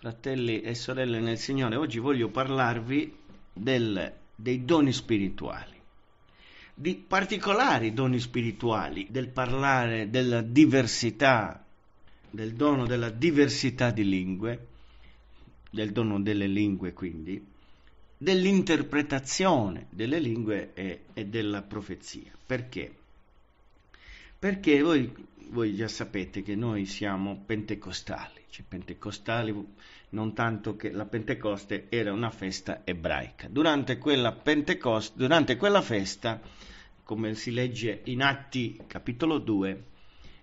fratelli e sorelle nel Signore, oggi voglio parlarvi del, dei doni spirituali, di particolari doni spirituali, del parlare della diversità, del dono della diversità di lingue, del dono delle lingue quindi, dell'interpretazione delle lingue e, e della profezia. Perché? Perché voi, voi già sapete che noi siamo pentecostali, cioè pentecostali non tanto che la Pentecoste era una festa ebraica. Durante quella, Pentecoste, durante quella festa, come si legge in Atti capitolo 2,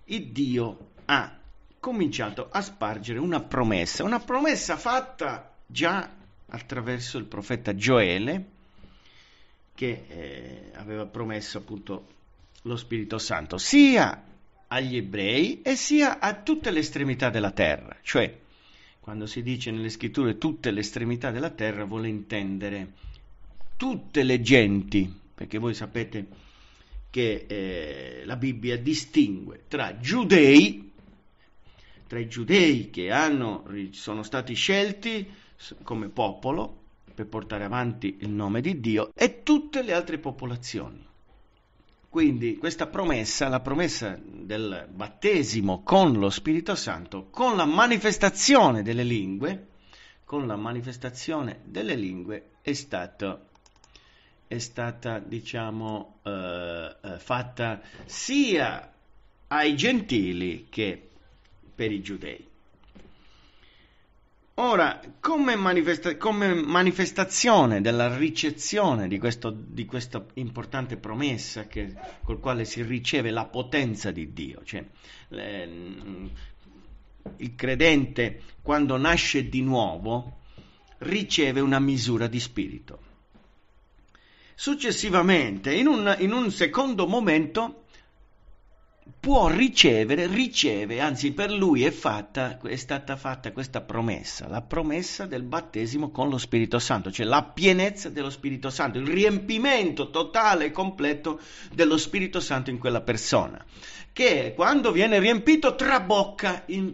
il Dio ha cominciato a spargere una promessa, una promessa fatta già attraverso il profeta Gioele, che eh, aveva promesso appunto lo Spirito Santo sia agli ebrei e sia a tutte le estremità della terra. Cioè, quando si dice nelle scritture tutte le estremità della terra, vuole intendere tutte le genti, perché voi sapete che eh, la Bibbia distingue tra giudei, tra i giudei che hanno, sono stati scelti come popolo per portare avanti il nome di Dio, e tutte le altre popolazioni. Quindi questa promessa, la promessa del battesimo con lo Spirito Santo, con la manifestazione delle lingue, con la manifestazione delle lingue è, stato, è stata, diciamo, eh, eh fatta sia ai gentili che per i giudei. Ora, come, manifesta- come, manifestazione della ricezione di, questo, di, questa importante promessa che, col quale si riceve la potenza di Dio, cioè, eh, il credente quando nasce di nuovo riceve una misura di spirito. Successivamente, in un, in un secondo momento, può ricevere, riceve, anzi per lui è, fatta, è stata fatta questa promessa, la promessa del battesimo con lo Spirito Santo, cioè la pienezza dello Spirito Santo, il riempimento totale e completo dello Spirito Santo in quella persona, che quando viene riempito trabocca in,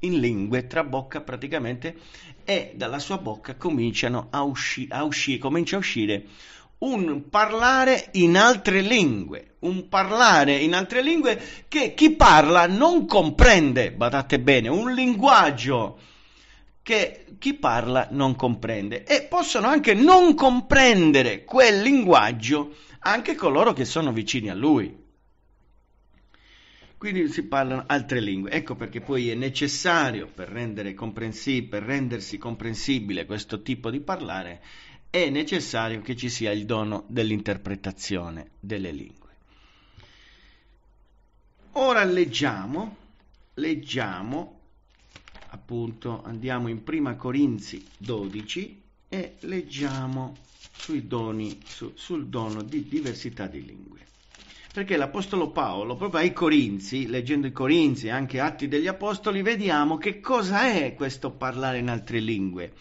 in lingue, trabocca praticamente e dalla sua bocca cominciano a, usci, a uscire, comincia a uscire un parlare in altre lingue un parlare in altre lingue che chi parla non comprende, badate bene, un linguaggio che chi parla non comprende e possono anche non comprendere quel linguaggio anche coloro che sono vicini a lui. Quindi si parlano altre lingue. Ecco perché poi è necessario per, rendere per rendersi comprensibile questo tipo di parlare, è necessario che ci sia il dono dell'interpretazione delle lingue. Ora leggiamo, leggiamo, appunto, andiamo in prima Corinzi 12 e leggiamo sui doni, su, sul dono di diversità di lingue. Perché l'Apostolo Paolo, proprio ai Corinzi, leggendo i Corinzi e anche Atti degli Apostoli, vediamo che cosa è questo parlare in altre lingue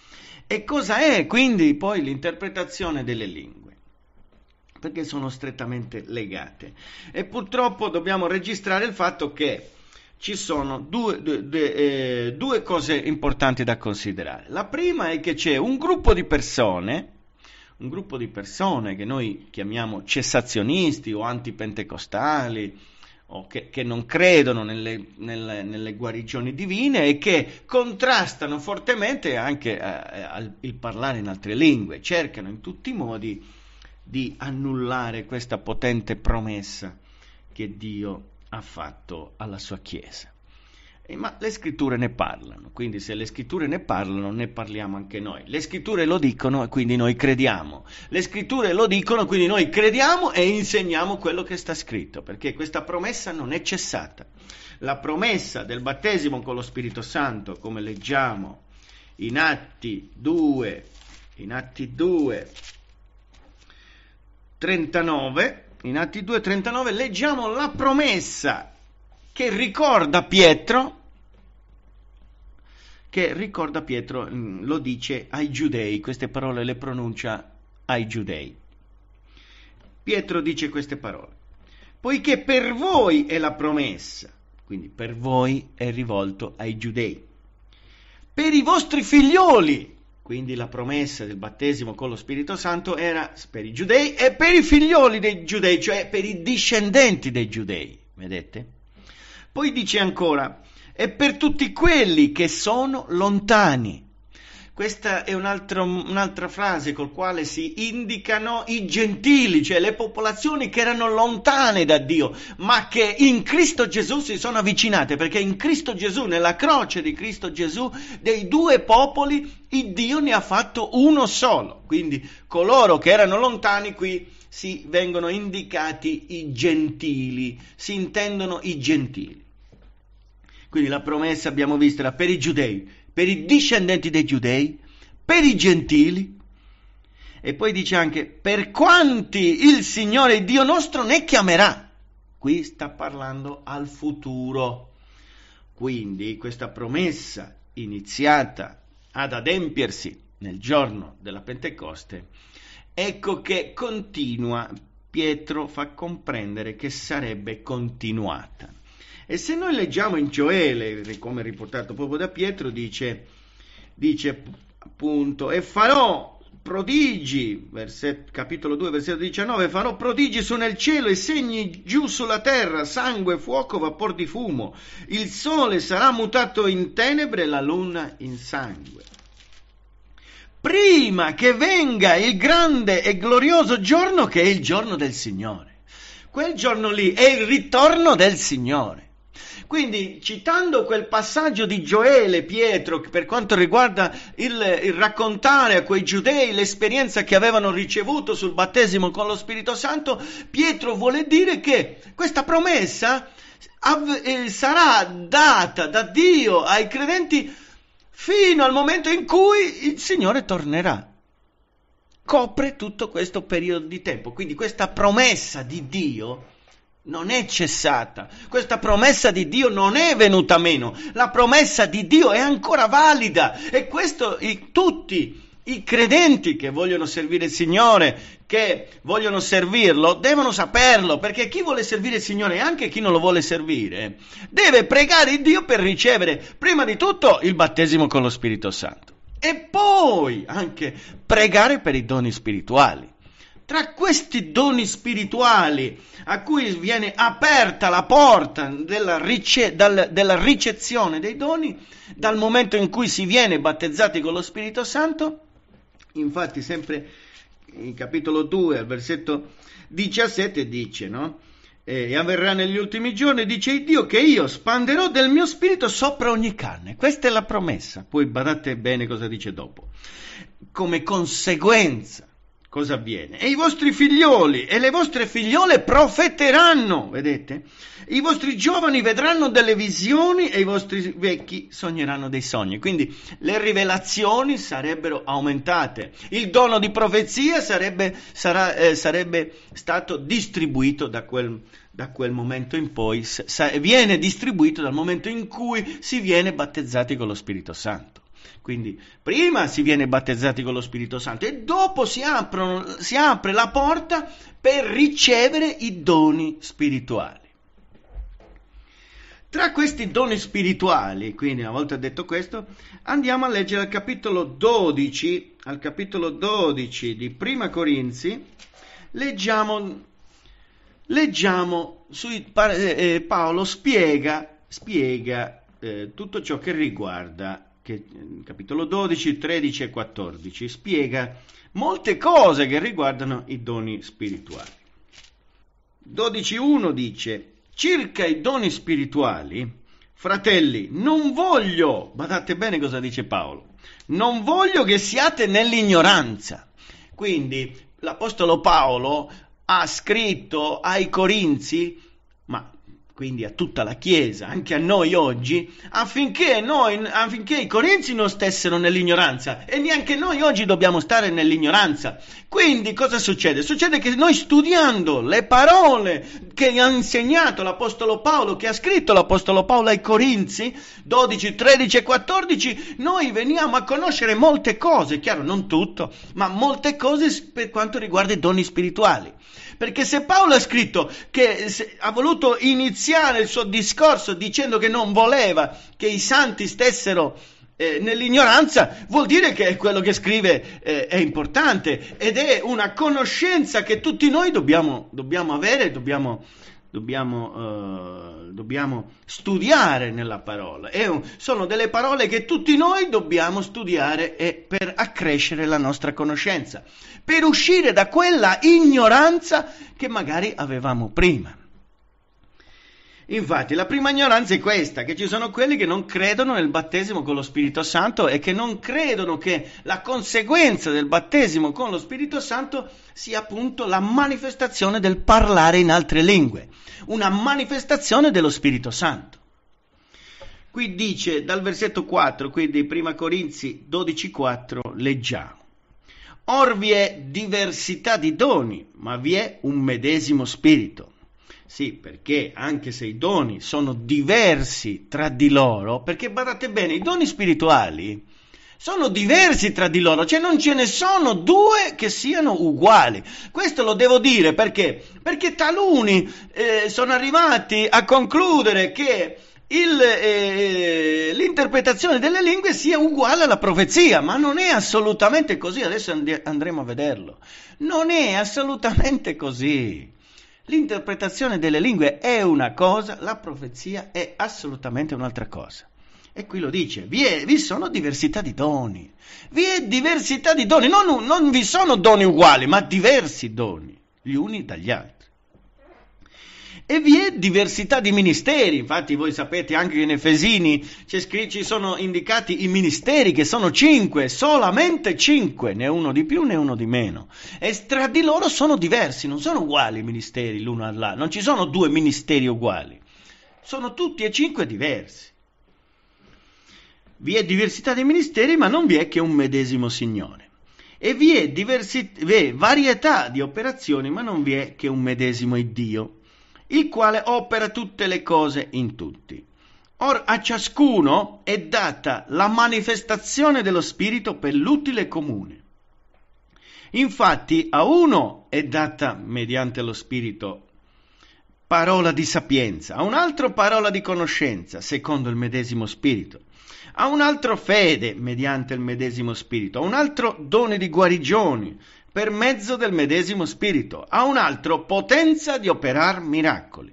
e cosa è quindi poi l'interpretazione delle lingue perché sono strettamente legate. E purtroppo dobbiamo registrare il fatto che ci sono due, due, due, eh, due cose importanti da considerare. La prima è che c'è un gruppo di persone, un gruppo di persone che noi chiamiamo cessazionisti o antipentecostali, o che, che, non credono nelle, nelle, nelle, guarigioni divine e che contrastano fortemente anche eh, al, il parlare in altre lingue, cercano in tutti i modi di annullare questa potente promessa che Dio ha fatto alla sua Chiesa. Eh, ma le scritture ne parlano, quindi se le scritture ne parlano ne parliamo anche noi. Le scritture lo dicono e quindi noi crediamo. Le scritture lo dicono, quindi noi crediamo e insegniamo quello che sta scritto, perché questa promessa non è cessata. La promessa del battesimo con lo Spirito Santo, come leggiamo in Atti 2, in Atti 2, 39, in Atti 2, 39, leggiamo la promessa che ricorda Pietro, che ricorda Pietro, mm, lo dice ai giudei, queste parole le pronuncia ai giudei. Pietro dice queste parole, poiché per voi è la promessa, quindi per voi è rivolto ai giudei, per i vostri figlioli, quindi la promessa del battesimo con lo Spirito Santo era per i giudei e per i figlioli dei giudei, cioè per i discendenti dei giudei, vedete? Poi dice ancora, e per tutti quelli che sono lontani questa è un altro, un'altra frase col quale si indicano i gentili, cioè le popolazioni che erano lontane da Dio, ma che in Cristo Gesù si sono avvicinate, perché in Cristo Gesù, nella croce di Cristo Gesù, dei due popoli, il Dio ne ha fatto uno solo. Quindi coloro che erano lontani qui si vengono indicati i gentili, si intendono i gentili. Quindi la promessa abbiamo visto era per i giudei, per i discendenti dei giudei, per i gentili. E poi dice anche, per quanti il Signore Dio nostro ne chiamerà. Qui sta parlando al futuro. Quindi questa promessa iniziata ad adempiersi nel giorno della Pentecoste, ecco che continua, Pietro fa comprendere che sarebbe continuata. E se noi leggiamo in Gioele, come riportato proprio da Pietro, dice, dice appunto, e farò prodigi, verset, capitolo 2, versetto 19, farò prodigi su nel cielo e segni giù sulla terra, sangue, fuoco, vapor di fumo. Il sole sarà mutato in tenebre e la luna in sangue. Prima che venga il grande e glorioso giorno che è il giorno del Signore. Quel giorno lì è il ritorno del Signore. Quindi, citando quel passaggio di Gioele, Pietro, per quanto riguarda il, il, raccontare a quei giudei l'esperienza che avevano ricevuto sul battesimo con lo Spirito Santo, Pietro vuole dire che questa promessa av- eh, sarà data da Dio ai credenti fino al momento in cui il Signore tornerà. Copre tutto questo periodo di tempo. Quindi questa promessa di Dio non è cessata. Questa promessa di Dio non è venuta meno. La promessa di Dio è ancora valida e questo i, tutti i credenti che vogliono servire il Signore, che vogliono servirlo, devono saperlo, perché chi vuole servire il Signore e anche chi non lo vuole servire, deve pregare Dio per ricevere prima di tutto il battesimo con lo Spirito Santo e poi anche pregare per i doni spirituali. Tra questi doni spirituali a cui viene aperta la porta della, rice- dal, della ricezione dei doni, dal momento in cui si viene battezzati con lo Spirito Santo, infatti sempre in capitolo 2 al versetto 17 dice, no? E avverrà negli ultimi giorni, dice il Dio, che io spanderò del mio spirito sopra ogni carne. Questa è la promessa. Poi badate bene cosa dice dopo. Come conseguenza cosa avviene? E i vostri figlioli e le vostre figliole profeteranno, vedete? I vostri giovani vedranno delle visioni e i vostri vecchi sogneranno dei sogni. Quindi le rivelazioni sarebbero aumentate, il dono di profezia sarebbe, sarà, eh, sarebbe stato distribuito da quel, da quel, momento in poi, sa, viene distribuito dal momento in cui si viene battezzati con lo Spirito Santo. Quindi prima si viene battezzati con lo Spirito Santo e dopo si, aprono, si apre la porta per ricevere i doni spirituali. Tra questi doni spirituali, quindi una volta detto questo, andiamo a leggere al capitolo 12, al capitolo 12 di Prima Corinzi, leggiamo, leggiamo sui, eh, Paolo spiega, spiega eh, tutto ciò che riguarda che, capitolo 12, 13 e 14, spiega molte cose che riguardano i doni spirituali. 12.1 dice, circa i doni spirituali, fratelli, non voglio, badate bene cosa dice Paolo, non voglio che siate nell'ignoranza. Quindi l'Apostolo Paolo ha scritto ai Corinzi, ma quindi a tutta la Chiesa, anche a noi oggi, affinché, noi, affinché i corinzi non stessero nell'ignoranza e neanche noi oggi dobbiamo stare nell'ignoranza. Quindi cosa succede? Succede che noi studiando le parole che ha insegnato l'Apostolo Paolo, che ha scritto l'Apostolo Paolo ai Corinzi, 12, 13 e 14, noi veniamo a conoscere molte cose, chiaro, non tutto, ma molte cose per quanto riguarda i doni spirituali. Perché se Paolo ha scritto che ha voluto iniziare il suo discorso dicendo che non voleva che i santi stessero eh, nell'ignoranza, vuol dire che quello che scrive eh, è importante ed è una conoscenza che tutti noi dobbiamo, dobbiamo avere, dobbiamo dobbiamo, eh, dobbiamo studiare nella parola. Un, sono delle parole che tutti noi dobbiamo studiare per accrescere la nostra conoscenza, per uscire da quella ignoranza che magari avevamo prima. Infatti, la prima ignoranza è questa, che ci sono quelli che non credono nel battesimo con lo Spirito Santo e che non credono che la conseguenza del battesimo con lo Spirito Santo sia appunto la manifestazione del parlare in altre lingue, una manifestazione dello Spirito Santo. Qui dice dal versetto 4, quindi 1 Corinzi 12:4, leggiamo. Or vi è diversità di doni, ma vi è un medesimo Spirito sì, perché anche se i doni sono diversi tra di loro, perché guardate bene, i doni spirituali sono diversi tra di loro, cioè non ce ne sono due che siano uguali. Questo lo devo dire perché, perché taluni eh, sono arrivati a concludere che il, eh, l'interpretazione delle lingue sia uguale alla profezia, ma non è assolutamente così, adesso and- andremo a vederlo. Non è assolutamente così. L'interpretazione delle lingue è una cosa, la profezia è assolutamente un'altra cosa. E qui lo dice, vi, è, vi sono diversità di doni, vi è diversità di doni, non, non vi sono doni uguali, ma diversi doni, gli uni dagli altri. E vi è diversità di ministeri, infatti voi sapete anche che in Efesini scr- ci sono indicati i ministeri che sono cinque, solamente cinque, né uno di più né uno di meno. E tra di loro sono diversi, non sono uguali i ministeri l'uno all'altro, non ci sono due ministeri uguali, sono tutti e cinque diversi. Vi è diversità di ministeri, ma non vi è che un medesimo Signore e vi è, diversi, vi è, varietà di operazioni, ma non vi è che un medesimo Dio il quale opera tutte le cose in tutti. Or a ciascuno è data la manifestazione dello Spirito per l'utile comune. Infatti a uno è data mediante lo Spirito parola di sapienza, a un altro parola di conoscenza, secondo il medesimo Spirito, a un altro fede mediante il medesimo Spirito, a un altro dono di guarigioni per mezzo del medesimo spirito, a un altro potenza di operar miracoli,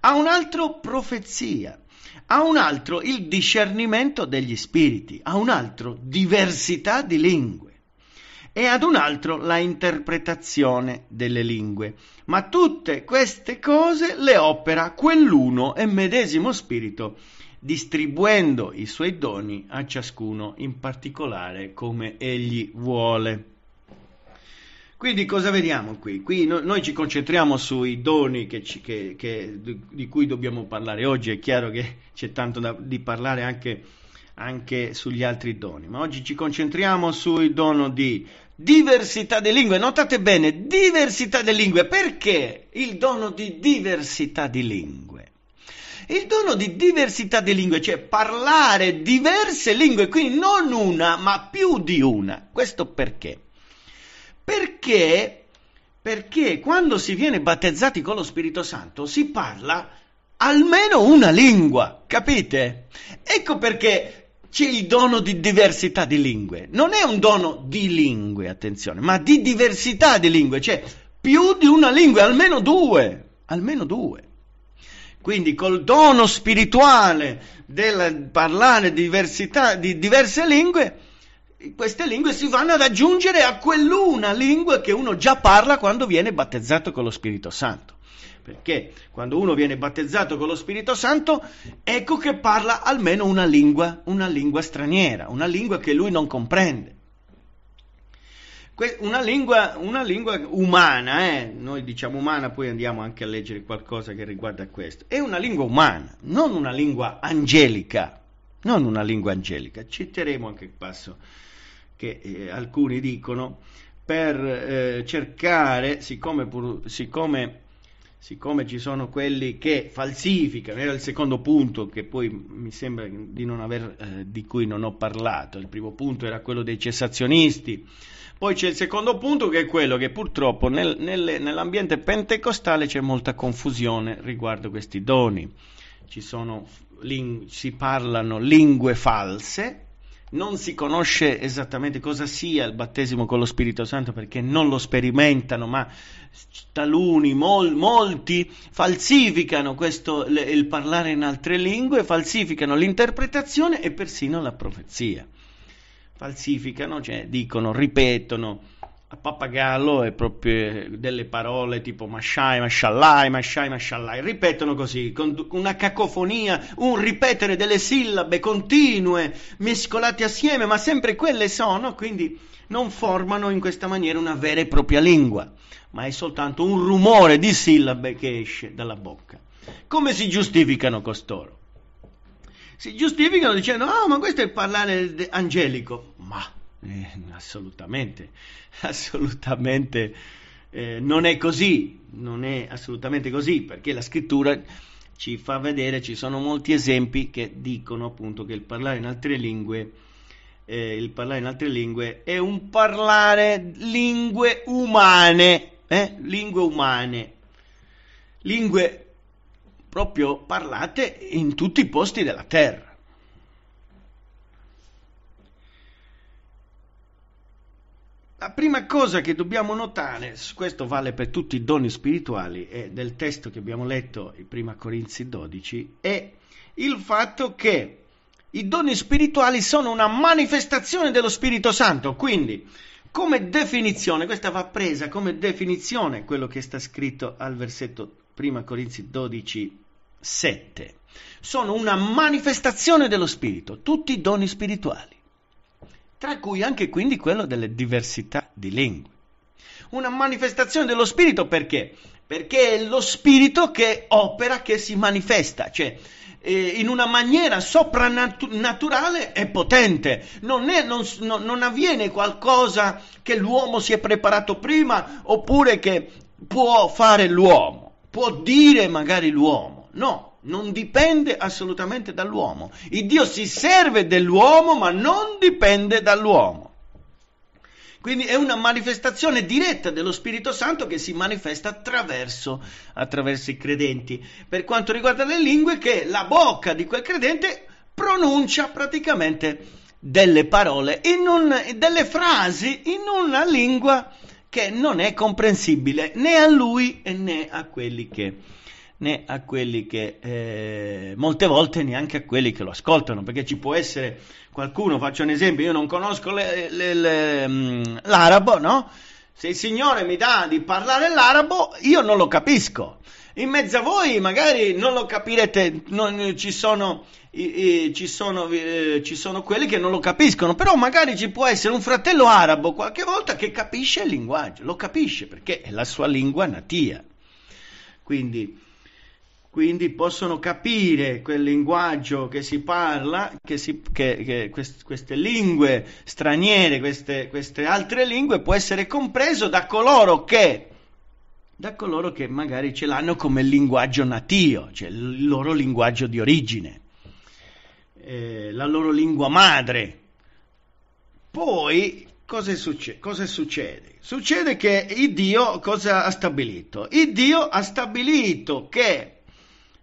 a un altro profezia, a un altro il discernimento degli spiriti, a un altro diversità di lingue e ad un altro la interpretazione delle lingue. Ma tutte queste cose le opera quell'uno e medesimo spirito, distribuendo i suoi doni a ciascuno in particolare come egli vuole. Quindi cosa vediamo qui? Qui no, noi ci concentriamo sui doni che ci, che, che, di cui dobbiamo parlare oggi, è chiaro che c'è tanto da, di parlare anche, anche sugli altri doni, ma oggi ci concentriamo sul dono di diversità di lingue. Notate bene, diversità di lingue, perché il dono di diversità di lingue? Il dono di diversità di lingue, cioè parlare diverse lingue, quindi non una, ma più di una. Questo perché? Perché? Perché quando si viene battezzati con lo Spirito Santo si parla almeno una lingua, capite? Ecco perché c'è il dono di diversità di lingue. Non è un dono di lingue, attenzione, ma di diversità di lingue, cioè più di una lingua, almeno due, almeno due. Quindi col dono spirituale del parlare diversità, di diverse lingue queste lingue si vanno ad aggiungere a quell'una lingua che uno già parla quando viene battezzato con lo Spirito Santo. Perché quando uno viene battezzato con lo Spirito Santo, ecco che parla almeno una lingua, una lingua straniera, una lingua che lui non comprende. Una lingua, una lingua umana, eh? noi diciamo umana, poi andiamo anche a leggere qualcosa che riguarda questo. È una lingua umana, non una lingua angelica, non una lingua angelica. Citeremo anche il passo che eh, alcuni dicono, per eh, cercare, siccome, pur, siccome, siccome, ci sono quelli che falsificano, era il secondo punto che poi mi sembra di, aver, eh, di cui non ho parlato, il primo punto era quello dei cessazionisti, poi c'è il secondo punto che è quello che purtroppo nel, nel, nell'ambiente pentecostale c'è molta confusione riguardo questi doni, sono, ling- si parlano lingue false, non si conosce esattamente cosa sia il battesimo con lo Spirito Santo perché non lo sperimentano, ma taluni, mol, molti falsificano questo, il parlare in altre lingue, falsificano l'interpretazione e persino la profezia. Falsificano, cioè dicono, ripetono a pappagallo è proprio eh, delle parole tipo mashai, mashallai, mashai, mashallai, ripetono così, con una cacofonia, un ripetere delle sillabe continue, mescolate assieme, ma sempre quelle sono, quindi non formano in questa maniera una vera e propria lingua, ma è soltanto un rumore di sillabe che esce dalla bocca. Come si giustificano costoro? Si giustificano dicendo, ah, oh, ma questo è il parlare angelico, ma eh, assolutamente, assolutamente eh, non è così, non è assolutamente così, perché la scrittura ci fa vedere, ci sono molti esempi che dicono appunto che il parlare in altre lingue, eh, il parlare in altre lingue è un parlare lingue umane, eh, lingue umane, lingue proprio parlate in tutti i posti della terra. La prima cosa che dobbiamo notare, questo vale per tutti i doni spirituali e del testo che abbiamo letto in 1 Corinzi 12, è il fatto che i doni spirituali sono una manifestazione dello Spirito Santo, quindi come definizione, questa va presa come definizione quello che sta scritto al versetto 1 Corinzi 12, 7. Sono una manifestazione dello Spirito, tutti i doni spirituali tra cui anche quindi quello delle diversità di lingue. Una manifestazione dello spirito perché? Perché è lo spirito che opera, che si manifesta, cioè eh, in una maniera soprannaturale e potente. Non, è, non, non avviene qualcosa che l'uomo si è preparato prima oppure che può fare l'uomo, può dire magari l'uomo. No, non dipende assolutamente dall'uomo. Il Dio si serve dell'uomo, ma non dipende dall'uomo. Quindi è una manifestazione diretta dello Spirito Santo che si manifesta attraverso, attraverso i credenti. Per quanto riguarda le lingue, che la bocca di quel credente pronuncia praticamente delle parole, un, delle frasi in una lingua che non è comprensibile né a lui né a quelli che né a quelli che eh, molte volte neanche a quelli che lo ascoltano, perché ci può essere qualcuno, faccio un esempio, io non conosco le, le, le, mm, l'arabo, no? Se il Signore mi dà di parlare l'arabo, io non lo capisco. In mezzo a voi magari non lo capirete, non, eh, ci sono i, i, ci, sono, eh, ci sono quelli che non lo capiscono, però magari ci può essere un fratello arabo qualche volta che capisce il linguaggio, lo capisce perché è la sua lingua natia. Quindi quindi possono capire quel linguaggio che si parla, che, si, che, che quest, queste lingue straniere, queste, queste, altre lingue, può essere compreso da coloro che, da coloro che magari ce l'hanno come linguaggio natio, cioè il loro linguaggio di origine, eh, la loro lingua madre. Poi cosa succede? cosa succede? Succede che il Dio cosa ha stabilito? Il Dio ha stabilito che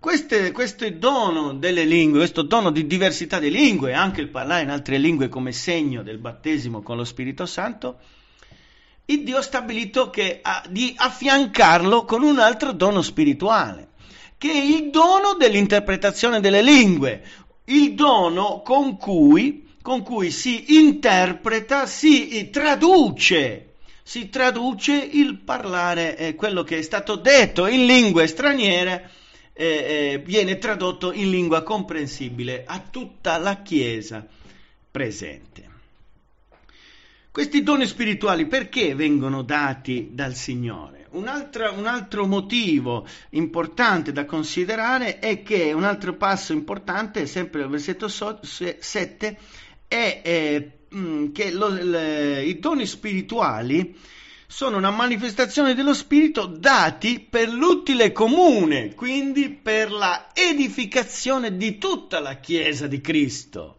queste, questo dono delle lingue, questo dono di diversità di lingue, anche il parlare in altre lingue come segno del battesimo con lo Spirito Santo, il Dio ha stabilito che, a, di affiancarlo con un altro dono spirituale, che è il dono dell'interpretazione delle lingue, il dono con cui, con cui si interpreta, si traduce si traduce il parlare, eh, quello che è stato detto in lingue straniere eh, eh, viene tradotto in lingua comprensibile a tutta la Chiesa presente. Questi doni spirituali perché vengono dati dal Signore? Un altro, un altro, motivo importante da considerare è che un altro passo importante, sempre nel versetto 7, è eh, mm, che lo, le, i doni spirituali sono una manifestazione dello Spirito dati per l'utile comune, quindi per la edificazione di tutta la Chiesa di Cristo.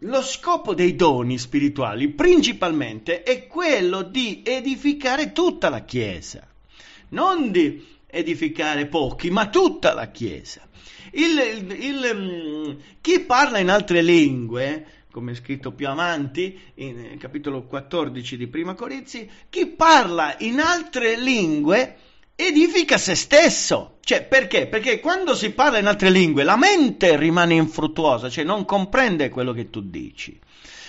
Lo scopo dei doni spirituali principalmente è quello di edificare tutta la Chiesa, non di edificare pochi, ma tutta la Chiesa. Il, il, il, mm, chi parla in altre lingue come è scritto più avanti, in eh, capitolo 14 di Prima Corinzi, chi parla in altre lingue edifica se stesso. Cioè, perché? Perché quando si parla in altre lingue la mente rimane infruttuosa, cioè non comprende quello che tu dici.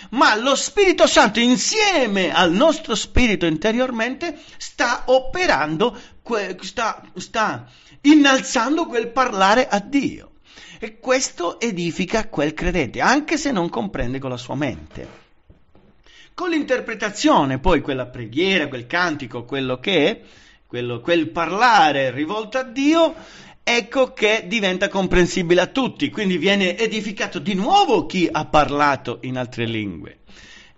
Ma lo Spirito Santo insieme al nostro spirito interiormente sta operando, sta, sta innalzando quel parlare a Dio. E questo edifica quel credente, anche se non comprende con la sua mente. Con l'interpretazione, poi quella preghiera, quel cantico, quello che è, quello, quel parlare rivolto a Dio, ecco che diventa comprensibile a tutti, quindi viene edificato di nuovo chi ha parlato in altre lingue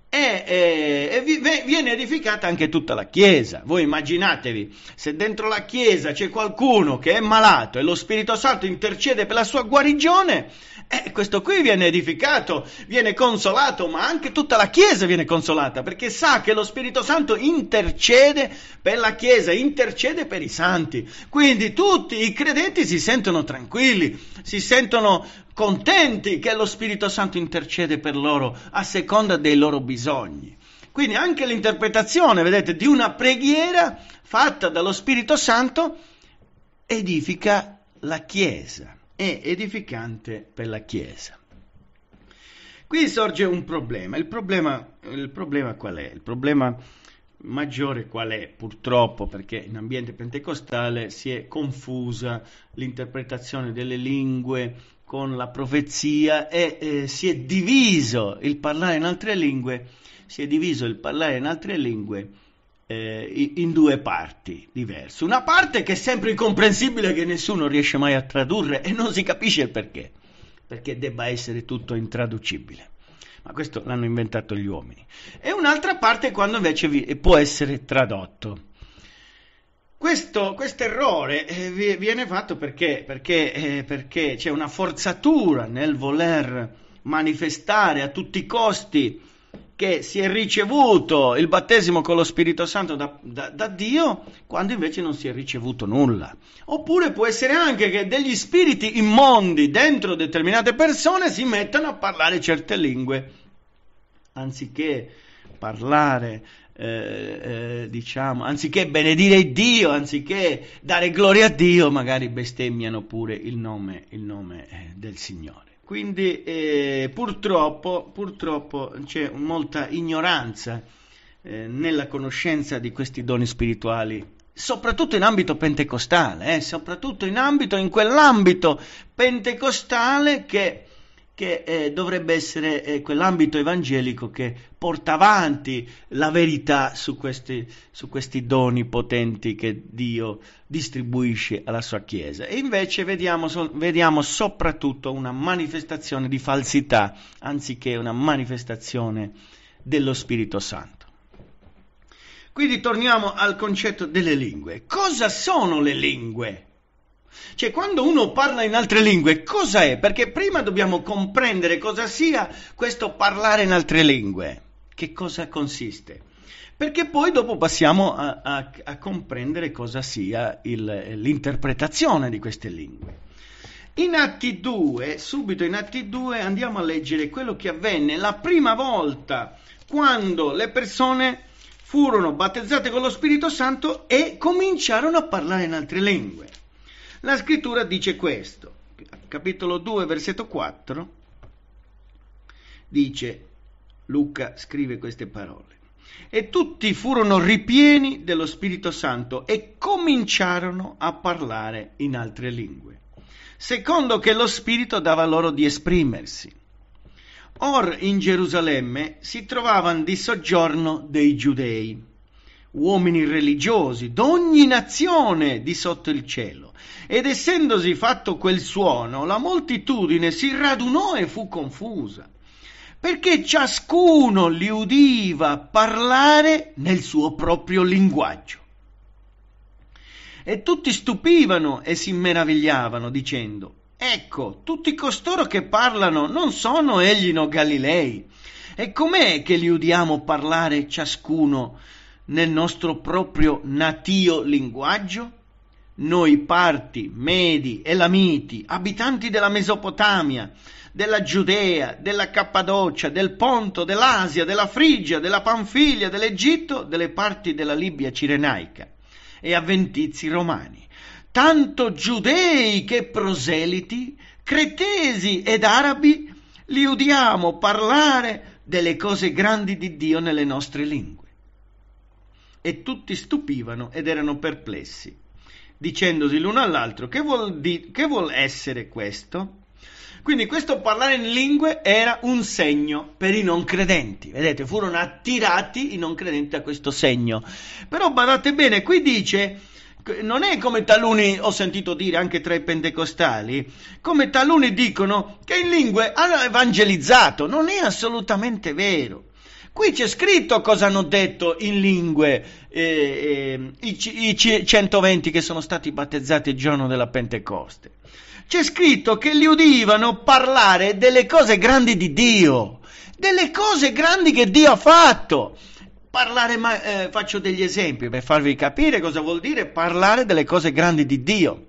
e, e, e vi, viene edificata anche tutta la Chiesa. Voi immaginatevi, se dentro la Chiesa c'è qualcuno che è malato e lo Spirito Santo intercede per la sua guarigione, eh, questo qui viene edificato, viene consolato, ma anche tutta la Chiesa viene consolata, perché sa che lo Spirito Santo intercede per la Chiesa, intercede per i santi. Quindi tutti i credenti si sentono tranquilli, si sentono contenti che lo Spirito Santo intercede per loro a seconda dei loro bisogni. Quindi anche l'interpretazione, vedete, di una preghiera fatta dallo Spirito Santo edifica la Chiesa e edificante per la Chiesa. Qui sorge un problema. Il, problema. il problema, qual è? Il problema maggiore qual è? Purtroppo perché in ambiente pentecostale si è confusa l'interpretazione delle lingue con la profezia e eh, si è diviso il parlare in altre lingue, si è diviso il parlare in altre lingue eh, in due parti diverse. Una parte che è sempre incomprensibile, che nessuno riesce mai a tradurre e non si capisce il perché, perché debba essere tutto intraducibile. Ma questo l'hanno inventato gli uomini. E un'altra parte quando invece vi, può essere tradotto. Questo errore eh, viene fatto perché, perché, eh, perché c'è una forzatura nel voler manifestare a tutti i costi che si è ricevuto il battesimo con lo Spirito Santo da, da, da Dio quando invece non si è ricevuto nulla. Oppure può essere anche che degli spiriti immondi dentro determinate persone si mettano a parlare certe lingue, anziché parlare eh, eh, diciamo, anziché benedire Dio, anziché dare gloria a Dio, magari bestemmiano pure il nome, il nome eh, del Signore. Quindi eh, purtroppo, purtroppo c'è molta ignoranza eh, nella conoscenza di questi doni spirituali soprattutto in ambito pentecostale, eh, soprattutto in ambito, in quell'ambito pentecostale che che eh, dovrebbe essere eh, quell'ambito evangelico che porta avanti la verità su questi, su questi, doni potenti che Dio distribuisce alla sua Chiesa. E invece vediamo, so, vediamo soprattutto una manifestazione di falsità anziché una manifestazione dello Spirito Santo. Quindi torniamo al concetto delle lingue. Cosa sono le lingue? Cioè, quando uno parla in altre lingue, cosa è? Perché prima dobbiamo comprendere cosa sia questo parlare in altre lingue, che cosa consiste. Perché poi dopo passiamo a, a, a comprendere cosa sia il, l'interpretazione di queste lingue. In Atti 2, subito in Atti 2, andiamo a leggere quello che avvenne la prima volta quando le persone furono battezzate con lo Spirito Santo e cominciarono a parlare in altre lingue. La scrittura dice questo, capitolo 2, versetto 4, dice, Luca scrive queste parole, e tutti furono ripieni dello Spirito Santo e cominciarono a parlare in altre lingue, secondo che lo Spirito dava loro di esprimersi. Or in Gerusalemme si trovavano di soggiorno dei giudei, uomini religiosi d'ogni nazione di sotto il cielo ed essendosi fatto quel suono, la moltitudine si radunò e fu confusa, perché ciascuno li udiva parlare nel suo proprio linguaggio. E tutti stupivano e si meravigliavano, dicendo, Ecco, tutti costoro che parlano non sono egli no Galilei. E com'è che li udiamo parlare ciascuno nel nostro proprio natio linguaggio? noi parti, medi, elamiti, abitanti della Mesopotamia, della Giudea, della Cappadocia, del Ponto, dell'Asia, della Frigia, della Panfilia, dell'Egitto, delle parti della Libia cirenaica e avventizi romani, tanto giudei che proseliti, cretesi ed arabi, li udiamo parlare delle cose grandi di Dio nelle nostre lingue. E tutti stupivano ed erano perplessi dicendosi l'uno all'altro che vuol, di, che vuol essere questo? Quindi questo parlare in lingue era un segno per i non credenti. Vedete, furono attirati i non credenti a questo segno. Però badate bene, qui dice non è come taluni ho sentito dire anche tra i pentecostali, come taluni dicono che in lingue hanno evangelizzato, non è assolutamente vero. Qui c'è scritto cosa hanno detto in lingue eh, eh, i, i 120 che sono stati battezzati il giorno della Pentecoste. C'è scritto che li udivano parlare delle cose grandi di Dio, delle cose grandi che Dio ha fatto. Parlare, ma, eh, faccio degli esempi per farvi capire cosa vuol dire parlare delle cose grandi di Dio,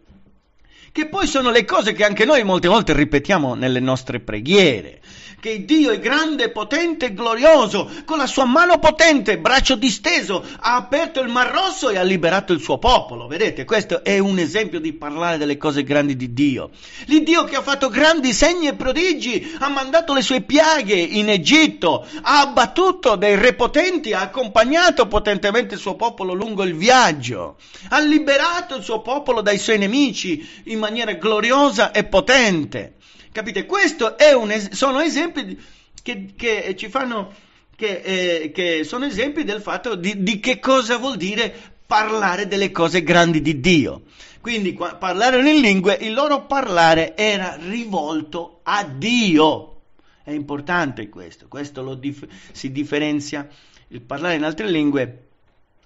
che poi sono le cose che anche noi molte volte ripetiamo nelle nostre preghiere che Dio è grande, potente e glorioso, con la sua mano potente, braccio disteso, ha aperto il Mar Rosso e ha liberato il suo popolo. Vedete, questo è un esempio di parlare delle cose grandi di Dio. L'Iddio che ha fatto grandi segni e prodigi, ha mandato le sue piaghe in Egitto, ha abbattuto dei re potenti, ha accompagnato potentemente il suo popolo lungo il viaggio, ha liberato il suo popolo dai suoi nemici in maniera gloriosa e potente. Capite? Questo è un es- sono esempi che, che ci fanno... Che, eh, che, sono esempi del fatto di, di, che cosa vuol dire parlare delle cose grandi di Dio. Quindi qua, parlare in lingue, il loro parlare era rivolto a Dio. È importante questo, questo dif- si differenzia, il parlare in altre lingue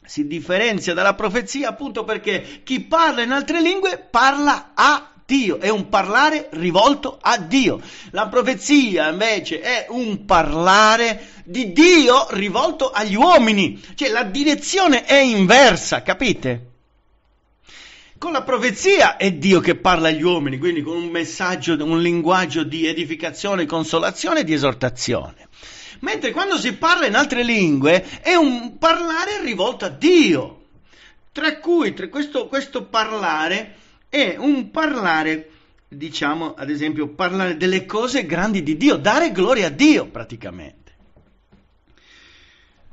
si differenzia dalla profezia appunto perché chi parla in altre lingue parla a Dio. Dio, è un parlare rivolto a Dio. La profezia invece è un parlare di Dio rivolto agli uomini, cioè la direzione è inversa, capite? Con la profezia è Dio che parla agli uomini, quindi con un messaggio, un linguaggio di edificazione, consolazione e di esortazione. Mentre quando si parla in altre lingue è un parlare rivolto a Dio, tra cui tra questo, questo parlare è un parlare, diciamo ad esempio, parlare delle cose grandi di Dio, dare gloria a Dio praticamente.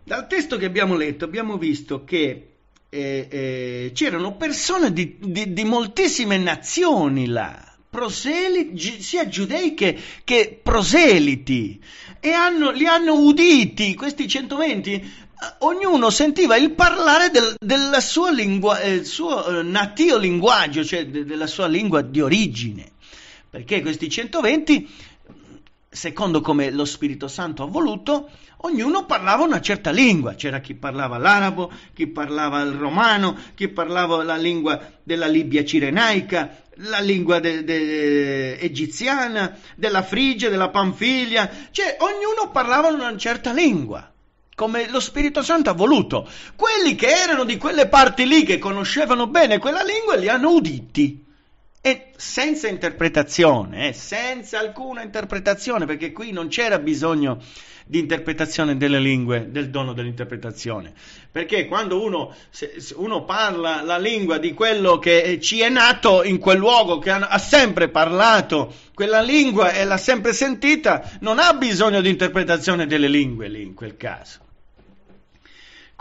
Dal testo che abbiamo letto abbiamo visto che eh, eh, c'erano persone di, di, di, moltissime nazioni là, proseli, sia giudei che, che, proseliti, e hanno, li hanno uditi, questi 120 ognuno sentiva il parlare del, del lingua, eh, suo eh, natio linguaggio, cioè de, della sua lingua di origine, perché questi 120, secondo come lo Spirito Santo ha voluto, ognuno parlava una certa lingua, c'era chi parlava l'arabo, chi parlava il romano, chi parlava la lingua della Libia cirenaica, la lingua de, de, egiziana, della Frigia, della Panfilia, cioè ognuno parlava una certa lingua come lo Spirito Santo ha voluto. Quelli che erano di quelle parti lì, che conoscevano bene quella lingua, li hanno uditi. E senza interpretazione, eh, senza alcuna interpretazione, perché qui non c'era bisogno di interpretazione delle lingue, del dono dell'interpretazione. Perché quando uno, se, se uno parla la lingua di quello che ci è nato in quel luogo, che ha, ha sempre parlato quella lingua e l'ha sempre sentita, non ha bisogno di interpretazione delle lingue lì in quel caso.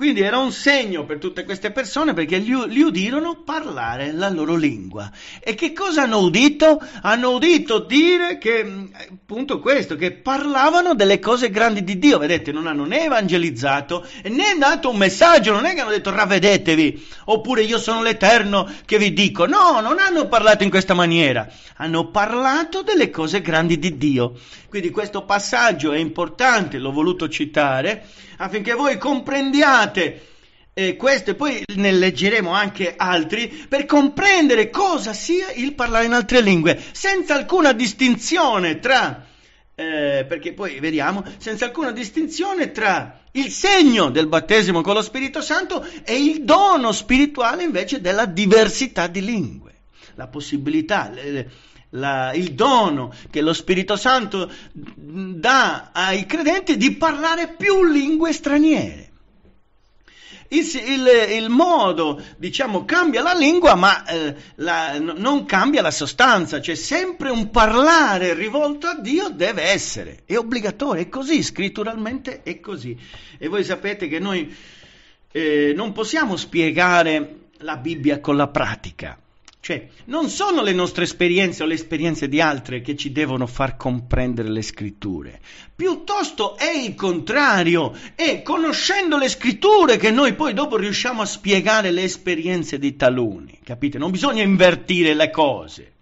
Quindi era un segno per tutte queste persone perché li, li udirono parlare la loro lingua. E che cosa hanno udito? Hanno udito dire che, mm, appunto questo, che parlavano delle cose grandi di Dio. Vedete, non hanno né evangelizzato né dato un messaggio, non è che hanno detto ravvedetevi, oppure io sono l'Eterno che vi dico. No, non hanno parlato in questa maniera. Hanno parlato delle cose grandi di Dio. Quindi questo passaggio è importante, l'ho voluto citare affinché voi comprendiate eh, questo e poi ne leggeremo anche altri per comprendere cosa sia il parlare in altre lingue, senza alcuna distinzione tra, eh, perché poi vediamo, senza alcuna distinzione tra il segno del battesimo con lo Spirito Santo e il dono spirituale invece della diversità di lingue, la possibilità... Le, la, il dono che lo Spirito Santo dà ai credenti di parlare più lingue straniere. Il, il, il modo, diciamo, cambia la lingua, ma eh, la, non cambia la sostanza, cioè sempre un parlare rivolto a Dio deve essere, è obbligatorio, è così, scritturalmente è così. E voi sapete che noi eh, non possiamo spiegare la Bibbia con la pratica cioè, non sono le nostre esperienze o le esperienze di altre che ci devono far comprendere le scritture, piuttosto è il contrario, è conoscendo le scritture che noi poi dopo riusciamo a spiegare le esperienze di taluni, capite? Non bisogna invertire le cose.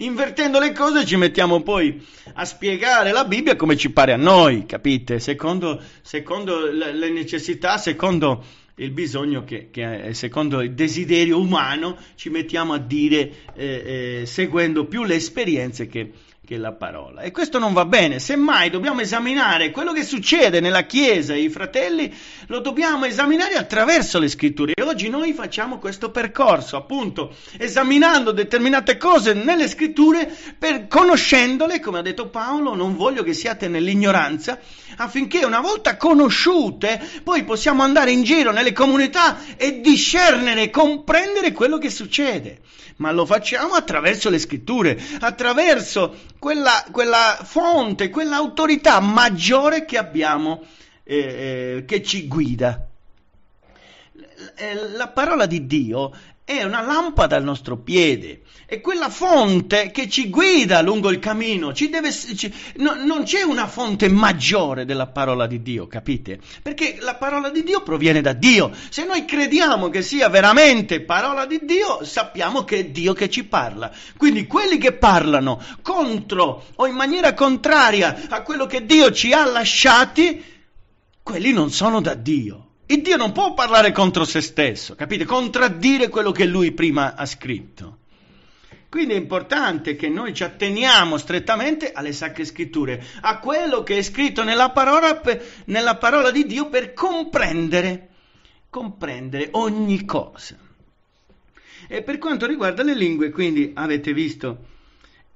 Invertendo le cose ci mettiamo poi a spiegare la Bibbia come ci pare a noi, capite? Secondo, secondo le necessità, secondo il bisogno che, che è eh, secondo il desiderio umano ci mettiamo a dire eh, eh, seguendo più le esperienze che che la parola. E questo non va bene, semmai dobbiamo esaminare quello che succede nella Chiesa e i fratelli, lo dobbiamo esaminare attraverso le scritture. E oggi noi facciamo questo percorso, appunto, esaminando determinate cose nelle scritture, per, conoscendole, come ha detto Paolo, non voglio che siate nell'ignoranza, affinché una volta conosciute poi possiamo andare in giro nelle comunità e discernere, comprendere quello che succede. Ma lo facciamo attraverso le scritture, attraverso quella, quella fonte, quell'autorità maggiore che abbiamo, eh, eh che ci guida. Eh, la parola di Dio è una lampada al nostro piede, è quella fonte che ci guida lungo il cammino. Ci deve, ci, no, non c'è una fonte maggiore della parola di Dio, capite? Perché la parola di Dio proviene da Dio. Se noi crediamo che sia veramente parola di Dio, sappiamo che è Dio che ci parla. Quindi quelli che parlano contro o in maniera contraria a quello che Dio ci ha lasciati, quelli non sono da Dio. E Dio non può parlare contro se stesso, capite? Contraddire quello che lui prima ha scritto. Quindi è importante che noi ci atteniamo strettamente alle sacre scritture, a quello che è scritto nella parola, nella parola di Dio per comprendere, comprendere ogni cosa. E per quanto riguarda le lingue, quindi avete visto,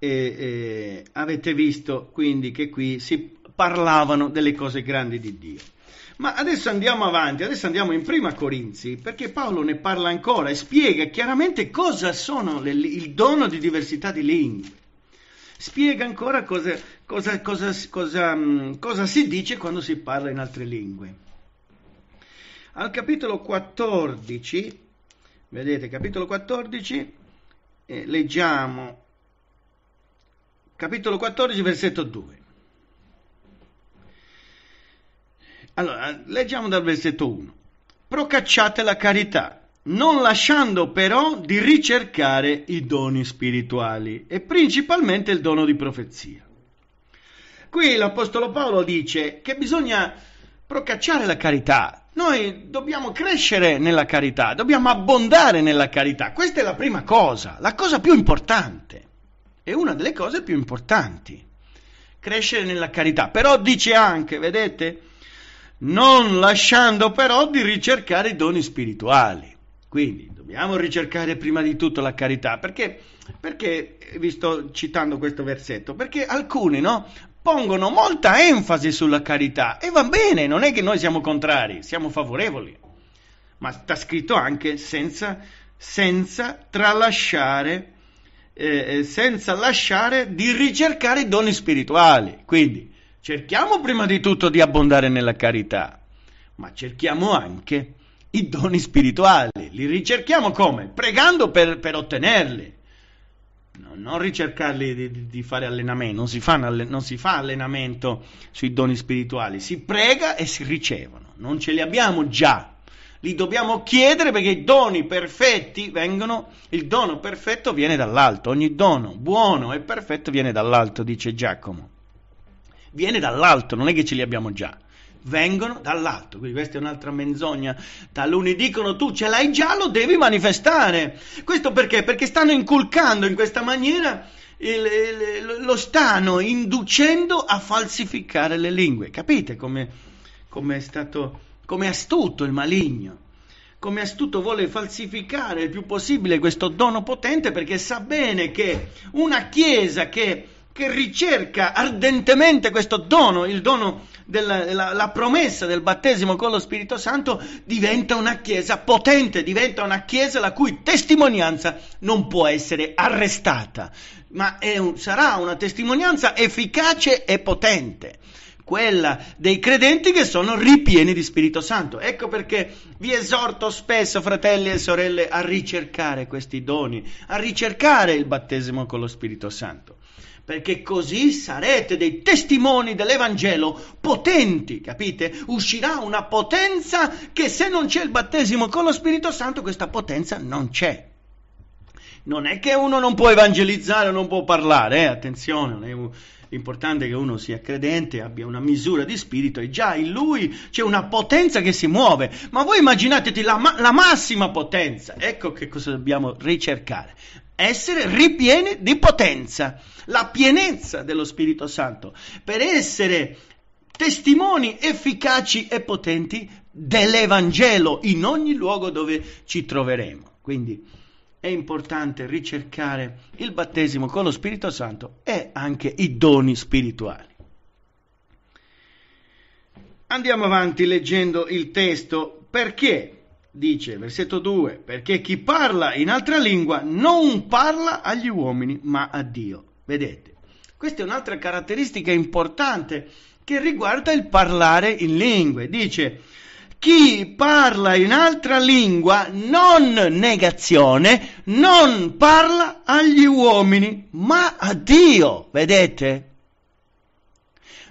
eh, eh, avete visto quindi che qui si parlavano delle cose grandi di Dio. Ma adesso andiamo avanti, adesso andiamo in prima Corinzi, perché Paolo ne parla ancora e spiega chiaramente cosa sono le, il dono di diversità di lingue. Spiega ancora cosa, cosa, cosa, mm, cosa si dice quando si parla in altre lingue. Al capitolo 14, vedete, capitolo 14, eh, leggiamo, capitolo 14, versetto 2. Allora, leggiamo dal versetto 1. Procacciate la carità, non lasciando però di ricercare i doni spirituali e principalmente il dono di profezia. Qui l'Apostolo Paolo dice che bisogna procacciare la carità, noi dobbiamo crescere nella carità, dobbiamo abbondare nella carità, questa è la prima cosa, la cosa più importante, è una delle cose più importanti, crescere nella carità, però dice anche, vedete, non lasciando però di ricercare i doni spirituali. Quindi dobbiamo ricercare prima di tutto la carità, perché, perché vi sto citando questo versetto, perché alcuni no, pongono molta enfasi sulla carità e va bene, non è che noi siamo contrari, siamo favorevoli, ma sta scritto anche senza, senza tralasciare, eh, eh senza lasciare di ricercare i doni spirituali. Quindi Cerchiamo prima di tutto di abbondare nella carità, ma cerchiamo anche i doni spirituali, li ricerchiamo come? Pregando per, per ottenerli. non ricercarli di, di, fare allenamento, non si, fa alle, non si fa allenamento sui doni spirituali, si prega e si ricevono, non ce li abbiamo già, li dobbiamo chiedere perché i doni perfetti vengono, il dono perfetto viene dall'alto, ogni dono buono e perfetto viene dall'alto, dice Giacomo viene dall'alto, non è che ce li abbiamo già. Vengono dall'alto, quindi questa è un'altra menzogna. Taluni dicono tu ce l'hai già, lo devi manifestare. Questo perché? Perché stanno inculcando in questa maniera il, il, lo stanno inducendo a falsificare le lingue. Capite come, come è stato, come astuto il maligno? Come astuto vuole falsificare il più possibile questo dono potente perché sa bene che una chiesa che che ricerca ardentemente questo dono, il dono della la, la promessa del battesimo con lo Spirito Santo, diventa una chiesa potente, diventa una chiesa la cui testimonianza non può essere arrestata, ma un, sarà una testimonianza efficace e potente quella dei credenti che sono ripieni di Spirito Santo. Ecco perché vi esorto spesso, fratelli e sorelle, a ricercare questi doni, a ricercare il battesimo con lo Spirito Santo perché così sarete dei testimoni dell'Evangelo potenti, capite? Uscirà una potenza che se non c'è il battesimo con lo Spirito Santo, questa potenza non c'è. Non è che uno non può evangelizzare, non può parlare, eh? attenzione, è importante che uno sia credente, abbia una misura di spirito e già in lui c'è una potenza che si muove. Ma voi immaginatevi la, ma- la massima potenza, ecco che cosa dobbiamo ricercare essere ripiene di potenza, la pienezza dello Spirito Santo, per essere testimoni efficaci e potenti dell'Evangelo in ogni luogo dove ci troveremo. Quindi è importante ricercare il battesimo con lo Spirito Santo e anche i doni spirituali. Andiamo avanti leggendo il testo perché dice, versetto 2, perché chi parla in altra lingua non parla agli uomini, ma a Dio. Vedete, questa è un'altra caratteristica importante che riguarda il parlare in lingue. Dice, chi parla in altra lingua, non negazione, non parla agli uomini, ma a Dio. Vedete?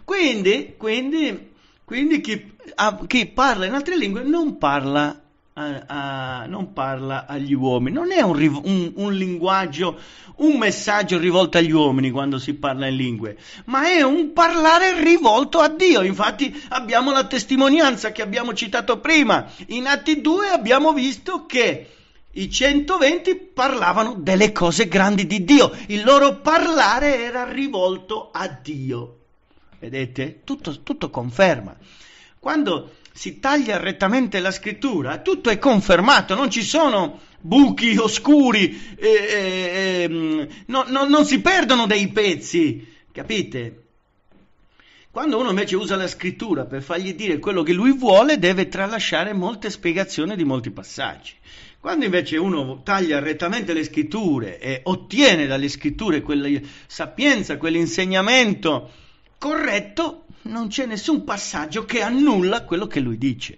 Quindi, quindi, quindi chi, a, chi parla in altre lingue non parla a, a, non parla agli uomini, non è un, un, un, linguaggio, un messaggio rivolto agli uomini quando si parla in lingue, ma è un parlare rivolto a Dio. Infatti abbiamo la testimonianza che abbiamo citato prima. In Atti 2 abbiamo visto che i 120 parlavano delle cose grandi di Dio, il loro parlare era rivolto a Dio. Vedete? Tutto, tutto conferma. Quando si taglia rettamente la scrittura, tutto è confermato, non ci sono buchi oscuri, eh, eh, ehm, no, no, non si perdono dei pezzi, capite? Quando uno invece usa la scrittura per fargli dire quello che lui vuole, deve tralasciare molte spiegazioni di molti passaggi. Quando invece uno taglia rettamente le scritture e ottiene dalle scritture quella sapienza, quell'insegnamento, corretto, non c'è nessun passaggio che annulla quello che lui dice.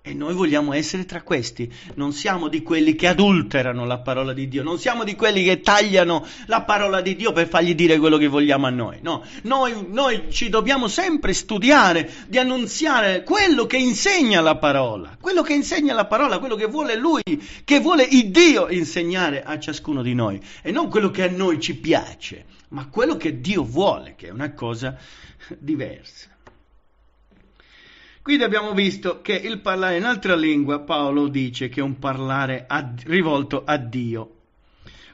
E noi vogliamo essere tra questi, non siamo di quelli che adulterano la parola di Dio, non siamo di quelli che tagliano la parola di Dio per fargli dire quello che vogliamo a noi, no. Noi, noi ci dobbiamo sempre studiare di annunziare quello che insegna la parola, quello che insegna la parola, quello che vuole Lui, che vuole il Dio insegnare a ciascuno di noi e non quello che a noi ci piace ma quello che Dio vuole, che è una cosa diversa. Quindi abbiamo visto che il parlare in altra lingua, Paolo dice che è un parlare a, rivolto a Dio,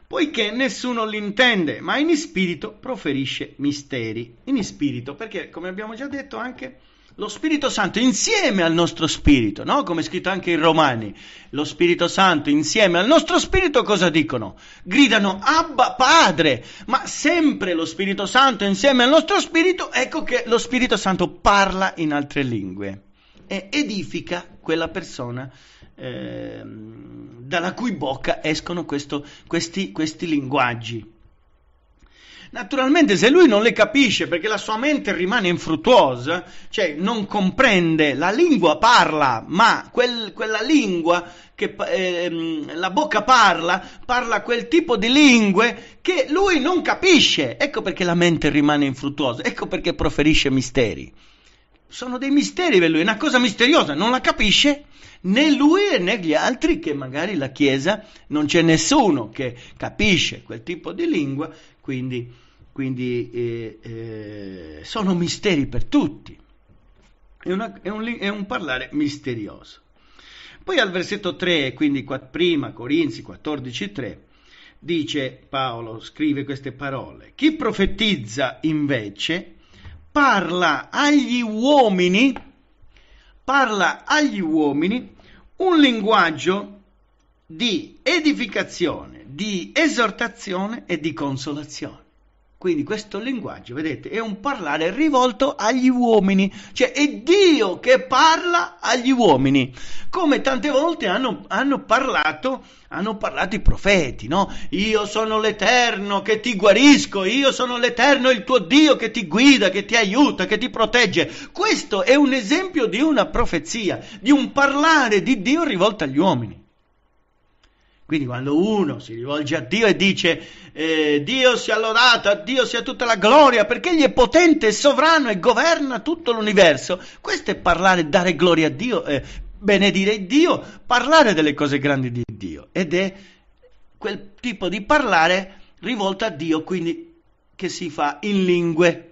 poiché nessuno l'intende, ma in spirito proferisce misteri. In spirito, perché come abbiamo già detto anche lo Spirito Santo insieme al nostro spirito, no? Come è scritto anche in Romani, lo Spirito Santo insieme al nostro spirito cosa dicono? Gridano Abba Padre, ma sempre lo Spirito Santo insieme al nostro spirito, ecco che lo Spirito Santo parla in altre lingue e edifica quella persona eh, dalla cui bocca escono questo, questi, questi linguaggi. Naturalmente se lui non le capisce perché la sua mente rimane infruttuosa, cioè non comprende, la lingua parla, ma quel, quella lingua che eh, la bocca parla, parla quel tipo di lingue che lui non capisce. Ecco perché la mente rimane infruttuosa, ecco perché proferisce misteri. Sono dei misteri per lui, è una cosa misteriosa, non la capisce né lui né gli altri che magari la Chiesa non c'è nessuno che capisce quel tipo di lingua, quindi quindi eh, eh, sono misteri per tutti. È, una, è, un, è, un, parlare misterioso. Poi al versetto 3, quindi quatt, prima Corinzi 14:3, dice Paolo, scrive queste parole. Chi profetizza invece parla agli uomini, parla agli uomini un linguaggio di edificazione, di esortazione e di consolazione. Quindi questo linguaggio, vedete, è un parlare rivolto agli uomini, cioè è Dio che parla agli uomini, come tante volte hanno, hanno parlato, hanno parlato i profeti, no? Io sono l'Eterno che ti guarisco, io sono l'Eterno il tuo Dio che ti guida, che ti aiuta, che ti protegge. Questo è un esempio di una profezia, di un parlare di Dio rivolto agli uomini. Quindi quando uno si rivolge a Dio e dice eh, Dio sia lodato, a Dio sia tutta la gloria, perché Egli è potente e sovrano e governa tutto l'universo, questo è parlare, dare gloria a Dio, eh, benedire Dio, parlare delle cose grandi di Dio. Ed è quel tipo di parlare rivolto a Dio, quindi che si fa in lingue.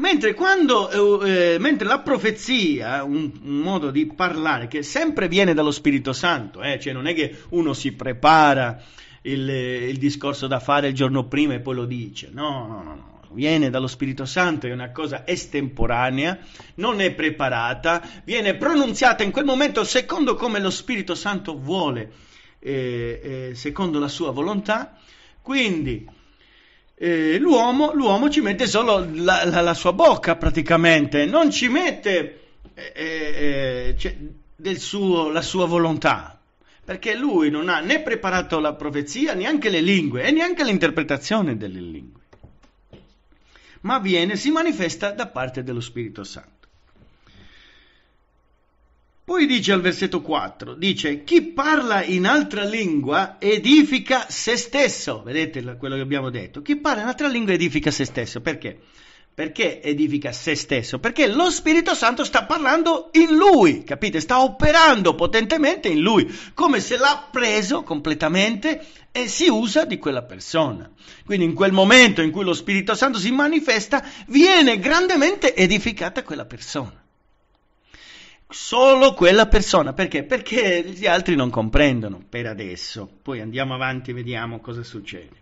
Mentre, quando, eh, eh, mentre la profezia, un, un, modo di parlare che sempre viene dallo Spirito Santo, eh, cioè non è che uno si prepara il, il, discorso da fare il giorno prima e poi lo dice, no, no, no, no. Viene dallo Spirito Santo, è una cosa estemporanea, non è preparata, viene pronunziata in quel momento secondo come lo Spirito Santo vuole, eh, eh secondo la sua volontà. Quindi, eh, l'uomo, l'uomo, ci mette solo la, la, la, sua bocca praticamente, non ci mette eh, eh, eh cioè, suo, la sua volontà, perché lui non ha né preparato la profezia, neanche le lingue e neanche l'interpretazione delle lingue, ma viene, si manifesta da parte dello Spirito Santo. Poi dice al versetto 4, dice chi parla in altra lingua edifica se stesso, vedete quello che abbiamo detto, chi parla in altra lingua edifica se stesso, perché? Perché edifica se stesso? Perché lo Spirito Santo sta parlando in lui, capite? Sta operando potentemente in lui, come se l'ha preso completamente e si usa di quella persona. Quindi in quel momento in cui lo Spirito Santo si manifesta, viene grandemente edificata quella persona solo quella persona. Perché? Perché gli altri non comprendono per adesso. Poi andiamo avanti e vediamo cosa succede.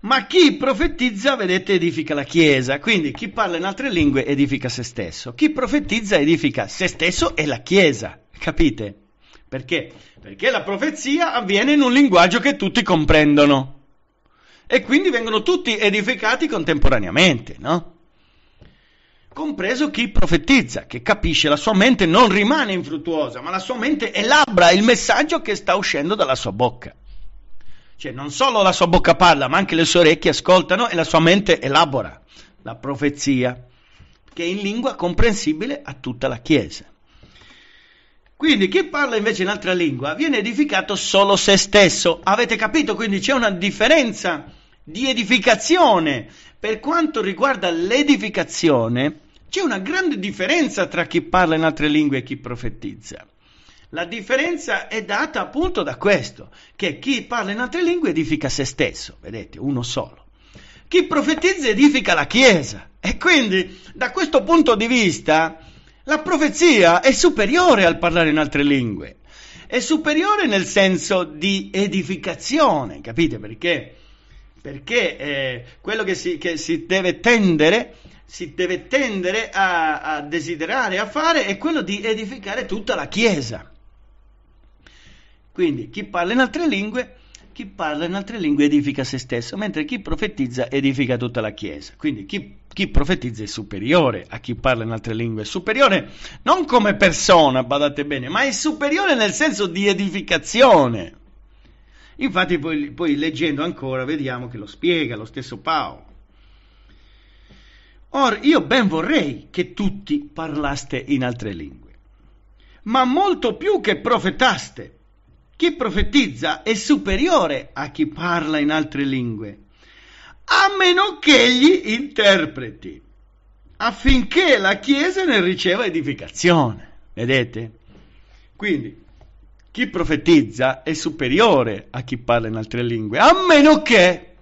Ma chi profetizza, vedete, edifica la Chiesa. Quindi chi parla in altre lingue edifica se stesso. Chi profetizza edifica se stesso e la Chiesa. Capite? Perché? Perché la profezia avviene in un linguaggio che tutti comprendono. E quindi vengono tutti edificati contemporaneamente, no? compreso chi profetizza, che capisce, la sua mente non rimane infruttuosa, ma la sua mente elabora il messaggio che sta uscendo dalla sua bocca. Cioè non solo la sua bocca parla, ma anche le sue orecchie ascoltano e la sua mente elabora la profezia, che è in lingua comprensibile a tutta la Chiesa. Quindi chi parla invece in altra lingua viene edificato solo se stesso. Avete capito? Quindi c'è una differenza di edificazione. Per quanto riguarda l'edificazione, c'è una grande differenza tra chi parla in altre lingue e chi profetizza. La differenza è data appunto da questo, che chi parla in altre lingue edifica se stesso, vedete, uno solo. Chi profetizza edifica la Chiesa. E quindi, da questo punto di vista, la profezia è superiore al parlare in altre lingue. È superiore nel senso di edificazione, capite perché? Perché eh, quello che si, che si deve tendere si deve tendere a, a desiderare, a fare, è quello di edificare tutta la Chiesa. Quindi chi parla in altre lingue chi parla in altre lingue edifica se stesso, mentre chi profetizza edifica tutta la Chiesa. Quindi chi, chi, profetizza è superiore a chi parla in altre lingue, è superiore non come persona, badate bene, ma è superiore nel senso di edificazione. Infatti poi, poi leggendo ancora vediamo che lo spiega lo stesso Paolo. Or io ben vorrei che tutti parlaste in altre lingue, ma molto più che profetaste. Chi profetizza è superiore a chi parla in altre lingue, a meno che egli interpreti, affinché la Chiesa ne riceva edificazione. Vedete? Quindi, chi profetizza è superiore a chi parla in altre lingue, a meno che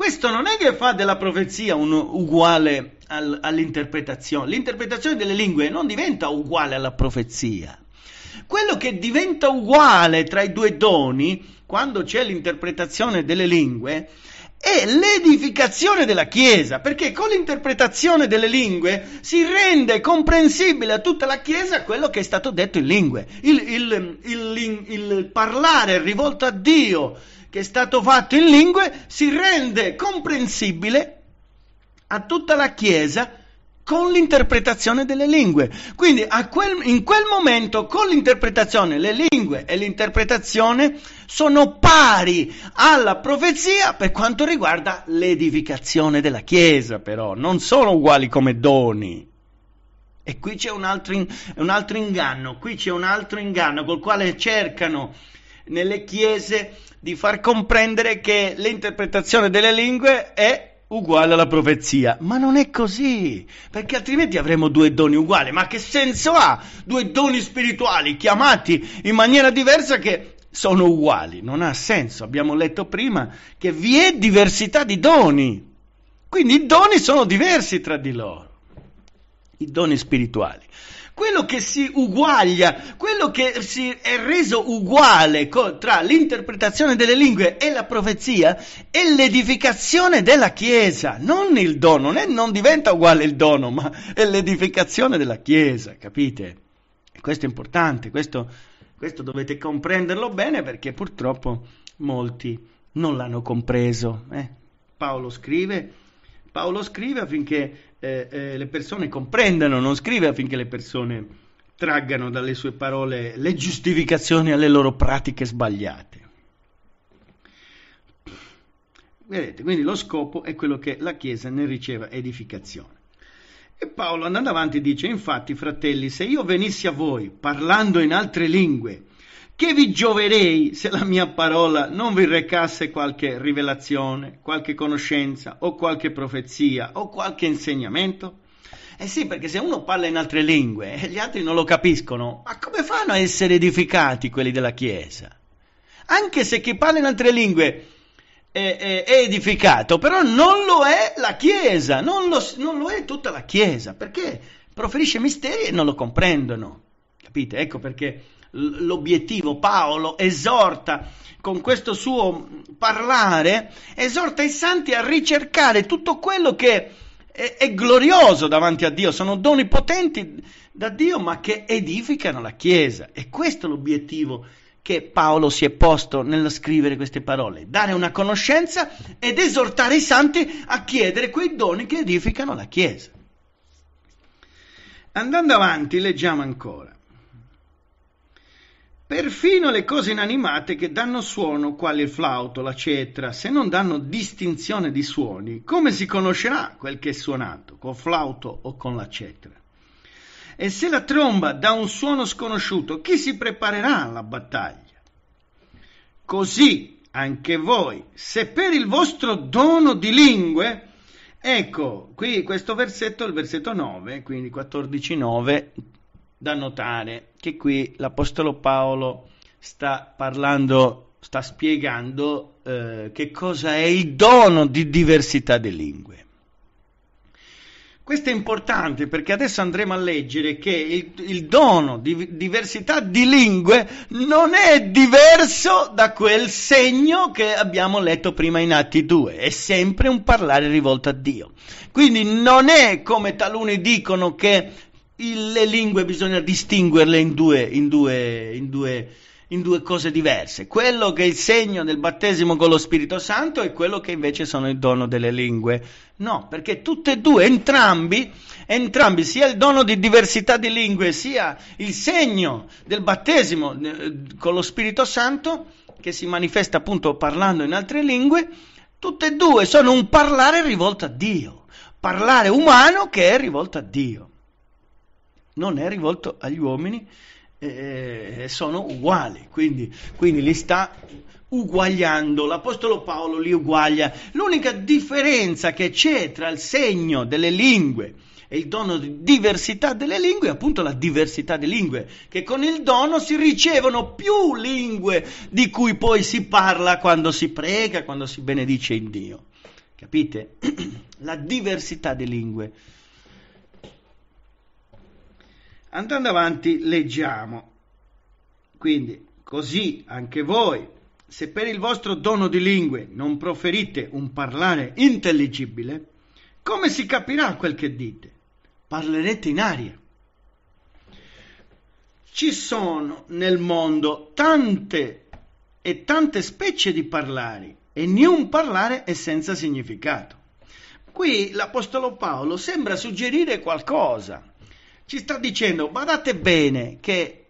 questo non è che fa della profezia un uguale al, all'interpretazione. L'interpretazione delle lingue non diventa uguale alla profezia. Quello che diventa uguale tra i due doni, quando c'è l'interpretazione delle lingue, è l'edificazione della Chiesa, perché con l'interpretazione delle lingue si rende comprensibile a tutta la Chiesa quello che è stato detto in lingue. Il, il, il, il parlare rivolto a Dio che è stato fatto in lingue si rende comprensibile a tutta la Chiesa con l'interpretazione delle lingue. Quindi quel, in quel momento con l'interpretazione le lingue e l'interpretazione sono pari alla profezia per quanto riguarda l'edificazione della Chiesa, però non sono uguali come doni. E qui c'è un altro, in, un altro inganno, qui c'è un altro inganno col quale cercano nelle chiese di far comprendere che l'interpretazione delle lingue è uguale alla profezia. Ma non è così, perché altrimenti avremo due doni uguali. Ma che senso ha due doni spirituali chiamati in maniera diversa che sono uguali? Non ha senso. Abbiamo letto prima che vi è diversità di doni. Quindi i doni sono diversi tra di loro, i doni spirituali quello che si uguaglia, quello che si è reso uguale co- tra l'interpretazione delle lingue e la profezia è l'edificazione della Chiesa, non il dono, né, non diventa uguale il dono, ma è l'edificazione della Chiesa, capite? questo è importante, questo, questo dovete comprenderlo bene perché purtroppo molti non l'hanno compreso. Eh? Paolo scrive Paolo scrive affinché eh, eh, le persone comprendano, non scrive affinché le persone traggano dalle sue parole le giustificazioni alle loro pratiche sbagliate. Vedete, quindi lo scopo è quello che la Chiesa ne riceva edificazione. E Paolo andando avanti dice, infatti fratelli, se io venissi a voi parlando in altre lingue, che vi gioverei se la mia parola non vi recasse qualche rivelazione, qualche conoscenza o qualche profezia o qualche insegnamento? Eh sì, perché se uno parla in altre lingue e gli altri non lo capiscono, ma come fanno a essere edificati quelli della Chiesa? Anche se chi parla in altre lingue è, eh, è, eh, è edificato, però non lo è la Chiesa, non lo, non lo è tutta la Chiesa, perché proferisce misteri e non lo comprendono. Capite? Ecco perché l'obiettivo. Paolo esorta con questo suo parlare, esorta i santi a ricercare tutto quello che è, è glorioso davanti a Dio, sono doni potenti da Dio ma che edificano la Chiesa. E questo è l'obiettivo che Paolo si è posto nello scrivere queste parole, dare una conoscenza ed esortare i santi a chiedere quei doni che edificano la Chiesa. Andando avanti, leggiamo ancora. Perfino le cose inanimate che danno suono, quali il flauto, la cetra, se non danno distinzione di suoni, come si conoscerà quel che è suonato, col flauto o con la cetra? E se la tromba dà un suono sconosciuto, chi si preparerà alla battaglia? Così anche voi, se per il vostro dono di lingue, ecco, qui questo versetto, il versetto 9, quindi 14, 9 da notare che qui l'Apostolo Paolo sta parlando, sta spiegando eh, che cosa è il dono di diversità di lingue. Questo è importante perché adesso andremo a leggere che il, il, dono di diversità di lingue non è diverso da quel segno che abbiamo letto prima in Atti 2, è sempre un parlare rivolto a Dio. Quindi non è come taluni dicono che il, le lingue bisogna distinguerle in due, in, due, in, due, in due, cose diverse. Quello che è il segno del battesimo con lo Spirito Santo e quello che invece sono il dono delle lingue. No, perché tutte e due, entrambi, entrambi, sia il dono di diversità di lingue, sia il segno del battesimo eh, con lo Spirito Santo, che si manifesta appunto parlando in altre lingue, tutte e due sono un parlare rivolto a Dio, parlare umano che è rivolto a Dio non è rivolto agli uomini, eh, eh, sono uguali, quindi, quindi li sta uguagliando, l'Apostolo Paolo li uguaglia. L'unica differenza che c'è tra il segno delle lingue e il dono di diversità delle lingue è appunto la diversità di lingue, che con il dono si ricevono più lingue di cui poi si parla quando si prega, quando si benedice in Dio. Capite? la diversità di lingue. Andando avanti, leggiamo. Quindi, così anche voi, se per il vostro dono di lingue non proferite un parlare intelligibile, come si capirà quel che dite? Parlerete in aria. Ci sono nel mondo tante e tante specie di parlari e niun parlare è senza significato. Qui l'Apostolo Paolo sembra suggerire qualcosa ci sta dicendo, guardate bene, che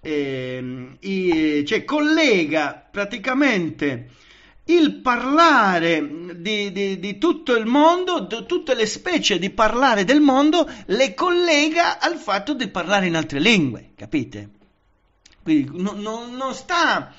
eh, i, cioè, collega praticamente il parlare di, di, di tutto il mondo, tutte le specie di parlare del mondo, le collega al fatto di parlare in altre lingue, capite? Quindi non no, no sta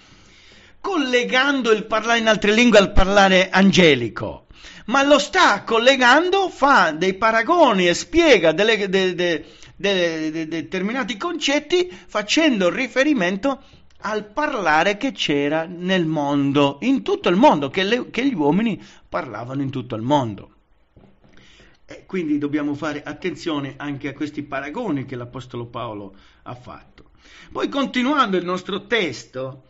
collegando il parlare in altre lingue al parlare angelico, ma lo sta collegando, fa dei paragoni e spiega delle, de, de, de, de, determinati concetti facendo riferimento al parlare che c'era nel mondo, in tutto il mondo, che, le, che gli uomini parlavano in tutto il mondo. E quindi dobbiamo fare attenzione anche a questi paragoni che l'Apostolo Paolo ha fatto. Poi continuando il nostro testo,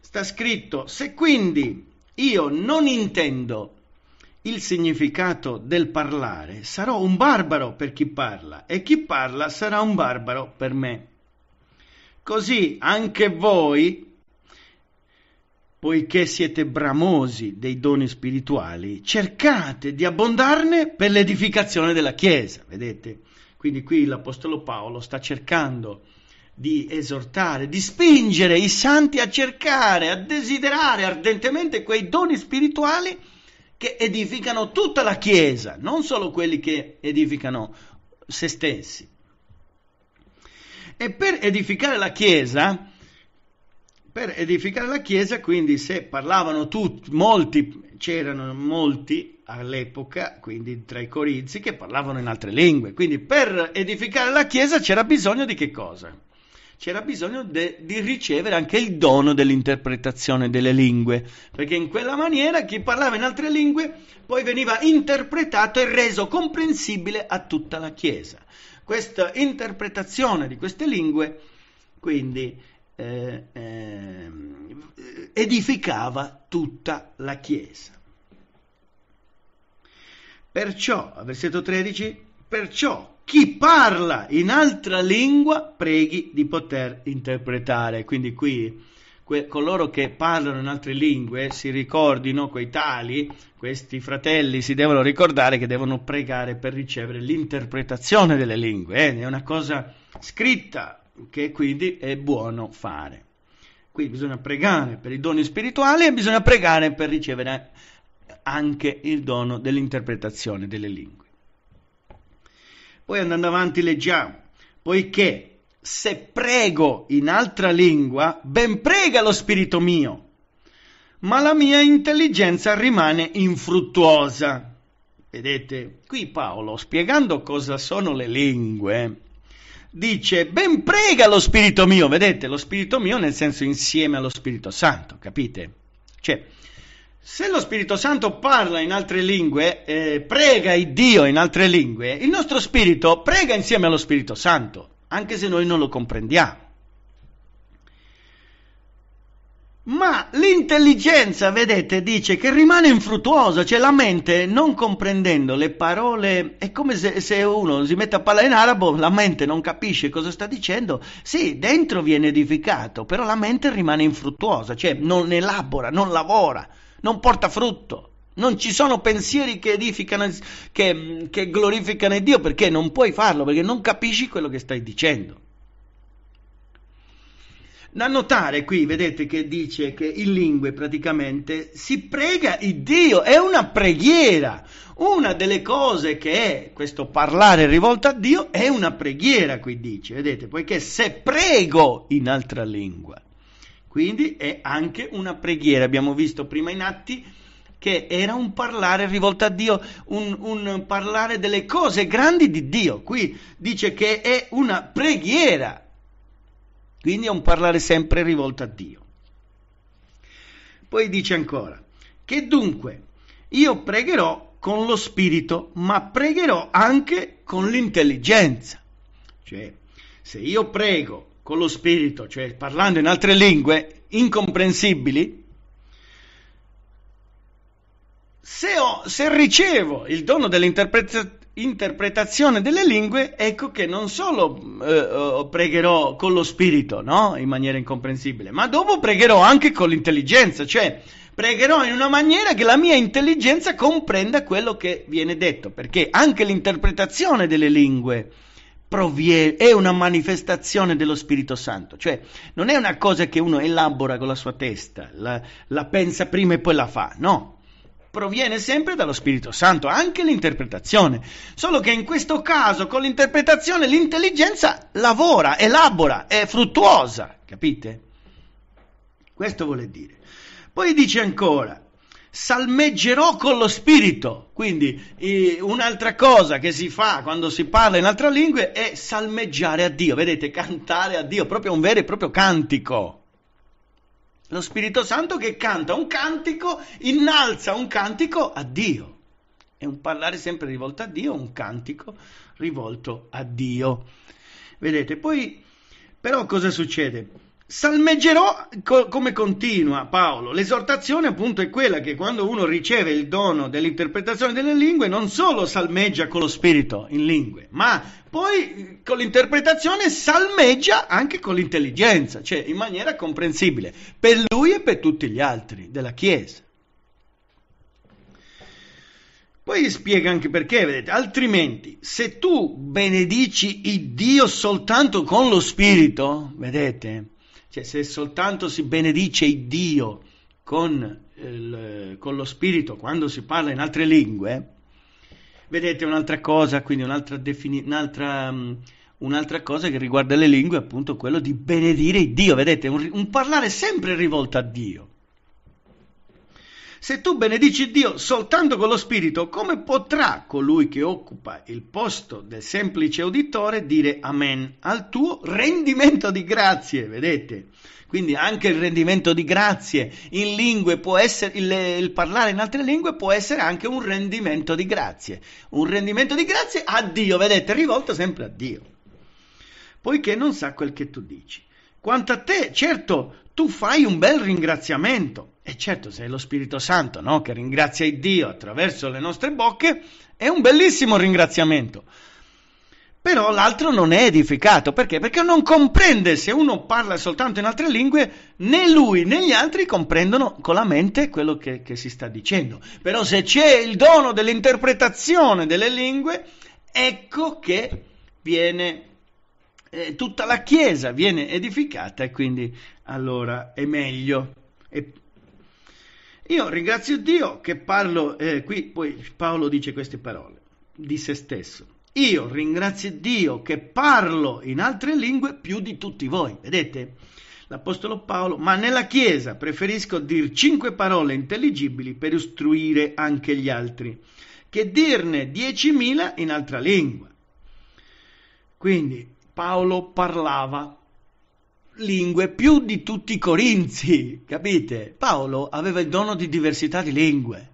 sta scritto, se quindi io non intendo il significato del parlare, sarò un barbaro per chi parla e chi parla sarà un barbaro per me. Così anche voi, poiché siete bramosi dei doni spirituali, cercate di abbondarne per l'edificazione della Chiesa, vedete? Quindi qui l'Apostolo Paolo sta cercando di esortare, di spingere i santi a cercare, a desiderare ardentemente quei doni spirituali che edificano tutta la Chiesa, non solo quelli che edificano se stessi. E per edificare la Chiesa, per edificare la Chiesa, quindi se parlavano tutti, molti, c'erano molti all'epoca, quindi tra i corizi, che parlavano in altre lingue, quindi per edificare la Chiesa c'era bisogno di che cosa? c'era bisogno de, di ricevere anche il dono dell'interpretazione delle lingue, perché in quella maniera chi parlava in altre lingue poi veniva interpretato e reso comprensibile a tutta la Chiesa. Questa interpretazione di queste lingue, quindi, eh, eh, edificava tutta la Chiesa. Perciò, versetto 13, perciò chi parla in altra lingua preghi di poter interpretare. Quindi qui que- coloro che parlano in altre lingue si ricordino, quei tali, questi fratelli si devono ricordare che devono pregare per ricevere l'interpretazione delle lingue. Eh? È una cosa scritta che quindi è buono fare. Quindi bisogna pregare per i doni spirituali e bisogna pregare per ricevere anche il dono dell'interpretazione delle lingue. Poi andando avanti leggiamo, poiché se prego in altra lingua, ben prega lo spirito mio, ma la mia intelligenza rimane infruttuosa. Vedete, qui Paolo, spiegando cosa sono le lingue, dice, ben prega lo spirito mio, vedete, lo spirito mio nel senso insieme allo Spirito Santo, capite? Cioè, se lo Spirito Santo parla in altre lingue, eh, prega il Dio in altre lingue, il nostro spirito prega insieme allo Spirito Santo, anche se noi non lo comprendiamo. Ma l'intelligenza, vedete, dice che rimane infruttuosa, cioè la mente non comprendendo le parole, è come se, se, uno si mette a parlare in arabo, la mente non capisce cosa sta dicendo, sì, dentro viene edificato, però la mente rimane infruttuosa, cioè non elabora, non lavora non porta frutto. Non ci sono pensieri che edificano, che, che glorificano il Dio perché non puoi farlo, perché non capisci quello che stai dicendo. Da notare qui, vedete che dice che in lingue praticamente si prega il Dio, è una preghiera. Una delle cose che è questo parlare rivolto a Dio è una preghiera, qui dice, vedete, poiché se prego in altra lingua. Quindi è anche una preghiera. Abbiamo visto prima in Atti che era un parlare rivolto a Dio, un, un parlare delle cose grandi di Dio. Qui dice che è una preghiera. Quindi è un parlare sempre rivolto a Dio. Poi dice ancora, che dunque io pregherò con lo spirito, ma pregherò anche con l'intelligenza. Cioè, se io prego con lo spirito, cioè parlando in altre lingue incomprensibili, se, ho, se ricevo il dono dell'interpretazione delle lingue, ecco che non solo eh, pregherò con lo spirito, no? In maniera incomprensibile, ma dopo pregherò anche con l'intelligenza, cioè pregherò in una maniera che la mia intelligenza comprenda quello che viene detto, perché anche l'interpretazione delle lingue proviene, è una manifestazione dello Spirito Santo, cioè non è una cosa che uno elabora con la sua testa, la, la pensa prima e poi la fa, no. Proviene sempre dallo Spirito Santo, anche l'interpretazione. Solo che in questo caso, con l'interpretazione, l'intelligenza lavora, elabora, è fruttuosa, capite? Questo vuole dire. Poi dice ancora, salmeggerò con lo spirito. Quindi eh, un'altra cosa che si fa quando si parla in altra lingua è salmeggiare a Dio, vedete, cantare a Dio, proprio un vero e proprio cantico. Lo Spirito Santo che canta un cantico, innalza un cantico a Dio. È un parlare sempre rivolto a Dio, un cantico rivolto a Dio. Vedete, poi però cosa succede? Salmeggerò co- come continua Paolo. L'esortazione appunto è quella che quando uno riceve il dono dell'interpretazione delle lingue non solo salmeggia con lo spirito in lingue, ma poi eh, con l'interpretazione salmeggia anche con l'intelligenza, cioè in maniera comprensibile per lui e per tutti gli altri della Chiesa. Poi spiega anche perché, vedete, altrimenti se tu benedici il Dio soltanto con lo spirito, vedete, che se soltanto si benedice il Dio con, il, con lo Spirito quando si parla in altre lingue, vedete un'altra cosa, quindi un'altra, defini- un'altra, mm, un'altra cosa che riguarda le lingue appunto quello di benedire il Dio, vedete, un, un parlare sempre rivolto a Dio. Se tu benedici Dio soltanto con lo Spirito, come potrà colui che occupa il posto del semplice uditore dire Amen al tuo rendimento di grazie? Vedete? Quindi anche il rendimento di grazie in lingue può essere, il, il parlare in altre lingue può essere anche un rendimento di grazie. Un rendimento di grazie a Dio, vedete, rivolto sempre a Dio. Poiché non sa quel che tu dici. Quanto a te, certo, tu fai un bel ringraziamento. E certo, se è lo Spirito Santo no? che ringrazia il Dio attraverso le nostre bocche, è un bellissimo ringraziamento. Però l'altro non è edificato, perché? Perché non comprende se uno parla soltanto in altre lingue, né lui né gli altri comprendono con la mente quello che, che si sta dicendo. Però se c'è il dono dell'interpretazione delle lingue, ecco che viene eh, tutta la chiesa viene edificata e quindi allora è meglio. E io ringrazio Dio che parlo, eh, qui poi Paolo dice queste parole di se stesso. Io ringrazio Dio che parlo in altre lingue più di tutti voi. Vedete? L'Apostolo Paolo, ma nella Chiesa preferisco dir cinque parole intelligibili per istruire anche gli altri, che dirne diecimila in altra lingua. Quindi Paolo parlava lingue più di tutti i corinzi, capite? Paolo aveva il dono di diversità di lingue.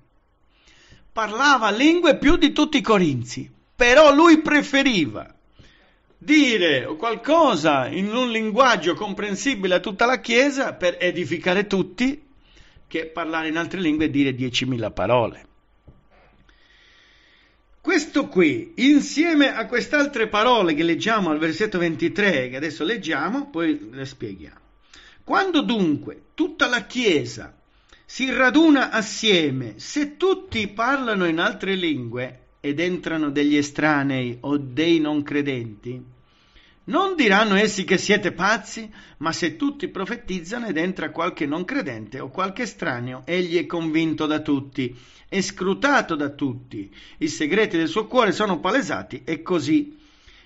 Parlava lingue più di tutti i corinzi, però lui preferiva dire qualcosa in un linguaggio comprensibile a tutta la Chiesa per edificare tutti che parlare in altre lingue e dire 10.000 parole. Questo qui, insieme a queste altre parole che leggiamo al versetto 23, che adesso leggiamo, poi le spieghiamo. Quando dunque tutta la Chiesa si raduna assieme, se tutti parlano in altre lingue ed entrano degli estranei o dei non credenti, non diranno essi che siete pazzi? Ma se tutti profetizzano ed entra qualche non credente o qualche estraneo, egli è convinto da tutti, è scrutato da tutti, i segreti del suo cuore sono palesati e così,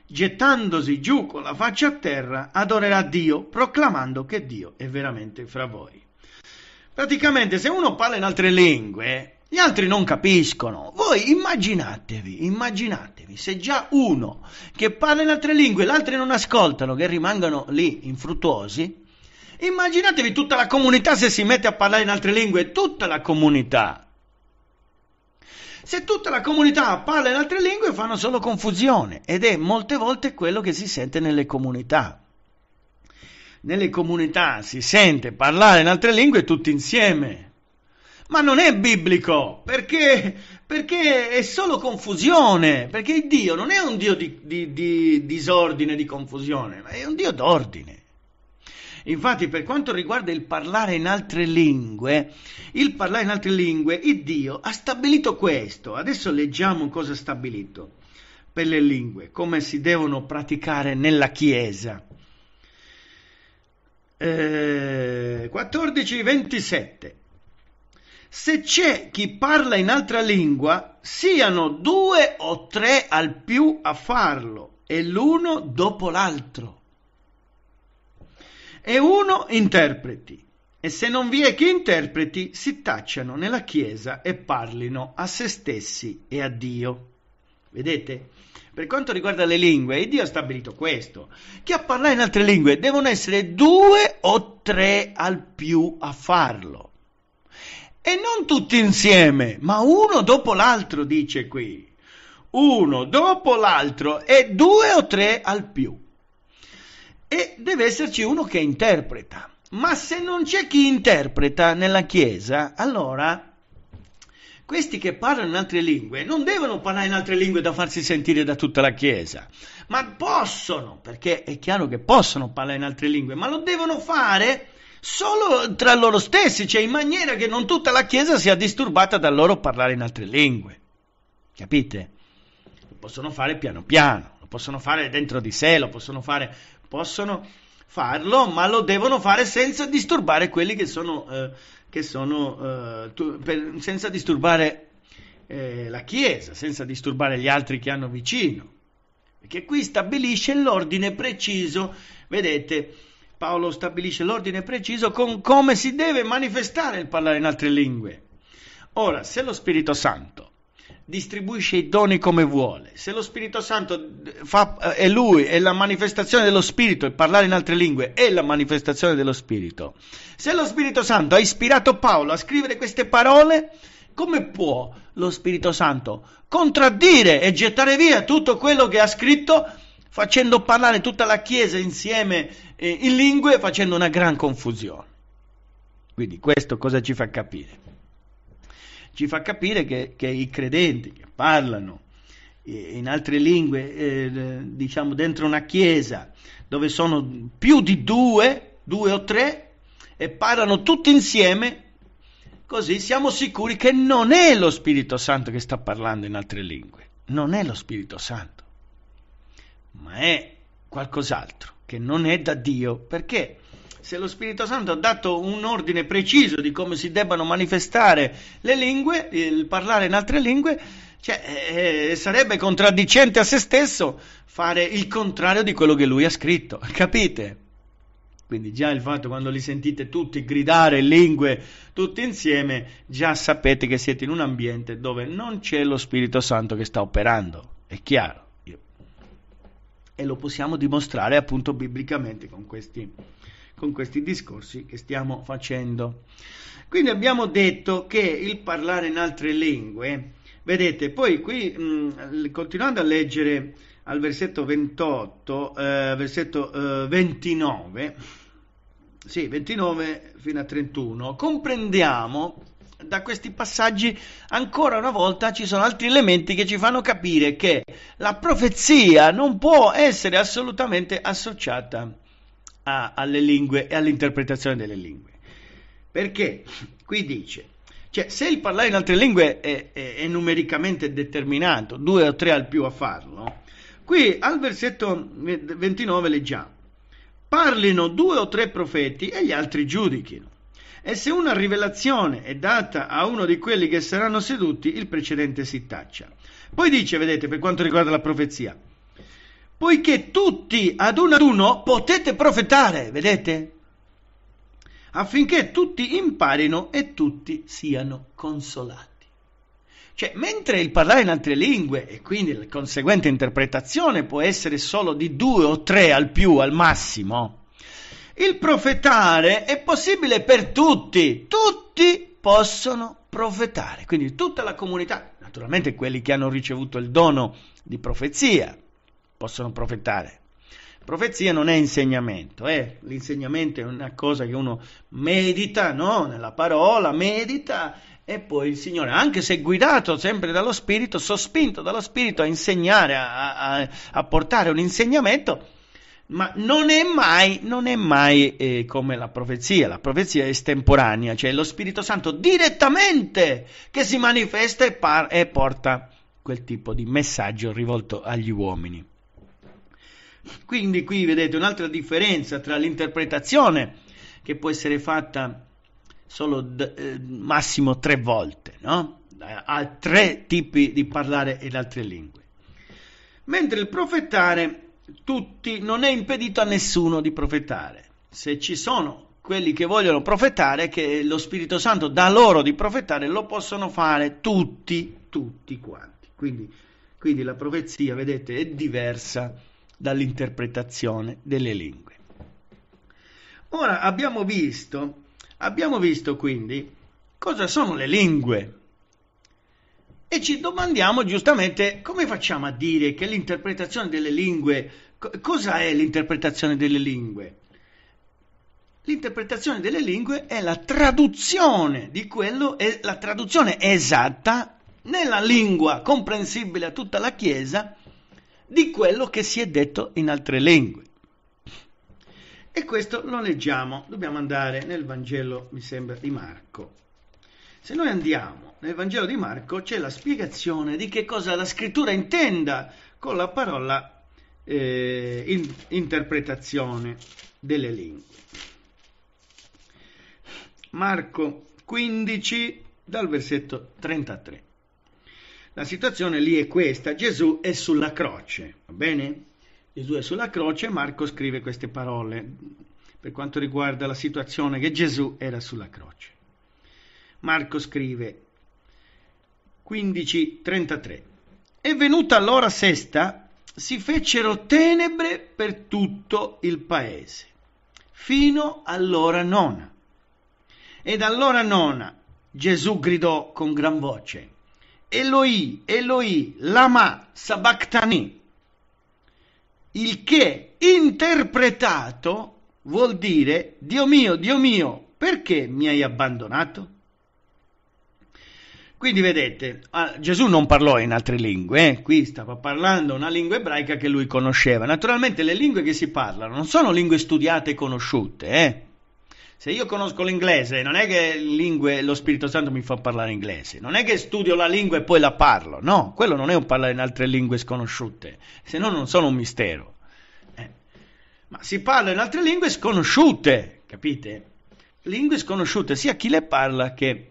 gettandosi giù con la faccia a terra, adorerà Dio, proclamando che Dio è veramente fra voi. Praticamente, se uno parla in altre lingue, gli altri non capiscono. Voi immaginatevi, immaginatevi, se già uno che parla in altre lingue e gli altri non ascoltano, che rimangono lì infruttuosi, immaginatevi tutta la comunità se si mette a parlare in altre lingue, tutta la comunità. Se tutta la comunità parla in altre lingue fanno solo confusione ed è molte volte quello che si sente nelle comunità. Nelle comunità si sente parlare in altre lingue tutti insieme ma non è biblico, perché, perché è solo confusione, perché Dio non è un Dio di, di, di disordine, di confusione, ma è un Dio d'ordine. Infatti, per quanto riguarda il parlare in altre lingue, il parlare in altre lingue, il Dio ha stabilito questo. Adesso leggiamo cosa ha stabilito per le lingue, come si devono praticare nella Chiesa. Eh, 14, 27 se c'è chi parla in altra lingua, siano due o tre al più a farlo, e l'uno dopo l'altro. E uno interpreti. E se non vi è chi interpreti, si tacciano nella chiesa e parlino a se stessi e a Dio. Vedete? Per quanto riguarda le lingue, Dio ha stabilito questo, Chi ha parlato in altre lingue devono essere due o tre al più a farlo. E non tutti insieme, ma uno dopo l'altro, dice qui. Uno dopo l'altro e due o tre al più. E deve esserci uno che interpreta. Ma se non c'è chi interpreta nella Chiesa, allora questi che parlano in altre lingue non devono parlare in altre lingue da farsi sentire da tutta la Chiesa, ma possono, perché è chiaro che possono parlare in altre lingue, ma lo devono fare solo tra loro stessi, cioè in maniera che non tutta la Chiesa sia disturbata da loro parlare in altre lingue. Capite? Lo possono fare piano piano, lo possono fare dentro di sé, lo possono fare... possono farlo, ma lo devono fare senza disturbare quelli che sono... Eh, che sono eh, tu, per, senza disturbare eh, la Chiesa, senza disturbare gli altri che hanno vicino. Perché qui stabilisce l'ordine preciso, vedete, Paolo stabilisce l'ordine preciso con come si deve manifestare il parlare in altre lingue. Ora, se lo Spirito Santo distribuisce i doni come vuole, se lo Spirito Santo fa, eh, è lui, è la manifestazione dello Spirito e parlare in altre lingue è la manifestazione dello Spirito, se lo Spirito Santo ha ispirato Paolo a scrivere queste parole, come può lo Spirito Santo contraddire e gettare via tutto quello che ha scritto facendo parlare tutta la Chiesa insieme eh, in lingue, facendo una gran confusione. Quindi questo cosa ci fa capire? Ci fa capire che, che i credenti che parlano eh, in altre lingue, eh, diciamo dentro una chiesa dove sono più di due, due o tre, e parlano tutti insieme, così siamo sicuri che non è lo Spirito Santo che sta parlando in altre lingue, non è lo Spirito Santo ma è qualcos'altro che non è da Dio, perché se lo Spirito Santo ha dato un ordine preciso di come si debbano manifestare le lingue, il parlare in altre lingue, cioè, eh, eh sarebbe contraddicente a se stesso fare il contrario di quello che lui ha scritto, capite? Quindi già il fatto quando li sentite tutti gridare lingue tutti insieme, già sapete che siete in un ambiente dove non c'è lo Spirito Santo che sta operando, è chiaro e lo possiamo dimostrare appunto biblicamente con questi, con questi discorsi che stiamo facendo. Quindi abbiamo detto che il parlare in altre lingue, vedete, poi qui mh, mm, continuando a leggere al versetto 28, eh, versetto eh, 29, sì, 29 fino a 31, comprendiamo da questi passaggi ancora una volta ci sono altri elementi che ci fanno capire che la profezia non può essere assolutamente associata a, alle lingue e all'interpretazione delle lingue. Perché qui dice, cioè se il parlare in altre lingue è, è, è numericamente determinato, due o tre al più a farlo, qui al versetto 29 leggiamo, parlino due o tre profeti e gli altri giudichino. E se una rivelazione è data a uno di quelli che saranno seduti, il precedente si taccia. Poi dice, vedete, per quanto riguarda la profezia, poiché tutti ad uno ad uno potete profetare, vedete? Affinché tutti imparino e tutti siano consolati. Cioè, mentre il parlare in altre lingue e quindi la conseguente interpretazione può essere solo di due o tre al più, al massimo, il profetare è possibile per tutti, tutti possono profetare, quindi tutta la comunità, naturalmente quelli che hanno ricevuto il dono di profezia possono profetare. Profezia non è insegnamento, eh? l'insegnamento è una cosa che uno medita no? nella parola, medita e poi il Signore, anche se guidato sempre dallo Spirito, sospinto dallo Spirito a insegnare, a, a, a portare un insegnamento, ma non è mai, non è mai eh, come la profezia, la profezia è estemporanea, cioè lo Spirito Santo direttamente che si manifesta e, par- e porta quel tipo di messaggio rivolto agli uomini. Quindi qui vedete un'altra differenza tra l'interpretazione che può essere fatta solo d- eh, massimo tre volte, no? ha tre tipi di parlare in altre lingue. Mentre il profetare tutti, non è impedito a nessuno di profetare. Se ci sono quelli che vogliono profetare, che lo Spirito Santo dà loro di profetare, lo possono fare tutti, tutti quanti. Quindi, quindi la profezia, vedete, è diversa dall'interpretazione delle lingue. Ora abbiamo visto, abbiamo visto quindi cosa sono le lingue e ci domandiamo giustamente come facciamo a dire che l'interpretazione delle lingue, co- cosa è l'interpretazione delle lingue? L'interpretazione delle lingue è la traduzione di quello, è la traduzione esatta nella lingua comprensibile a tutta la Chiesa di quello che si è detto in altre lingue. E questo lo leggiamo, dobbiamo andare nel Vangelo, mi sembra, di Marco. Se noi andiamo nel Vangelo di Marco c'è la spiegazione di che cosa la scrittura intenda con la parola eh, in, interpretazione delle lingue. Marco 15 dal versetto 33. La situazione lì è questa, Gesù è sulla croce, va bene? Gesù è sulla croce, Marco scrive queste parole per quanto riguarda la situazione che Gesù era sulla croce. Marco scrive, 15.33. E venuta l'ora sesta, si fecero tenebre per tutto il paese, fino all'ora nona. Ed all'ora nona Gesù gridò con gran voce, Eloi, Eloi, lama sabachthani, il che interpretato vuol dire, Dio mio, Dio mio, perché mi hai abbandonato? Quindi vedete, ah, Gesù non parlò in altre lingue, eh? qui stava parlando una lingua ebraica che lui conosceva. Naturalmente le lingue che si parlano non sono lingue studiate e conosciute. Eh? Se io conosco l'inglese, non è che lingue, lo Spirito Santo mi fa parlare inglese, non è che studio la lingua e poi la parlo, no, quello non è un parlare in altre lingue sconosciute, se no non sono un mistero. Eh? Ma si parla in altre lingue sconosciute, capite? Lingue sconosciute sia chi le parla che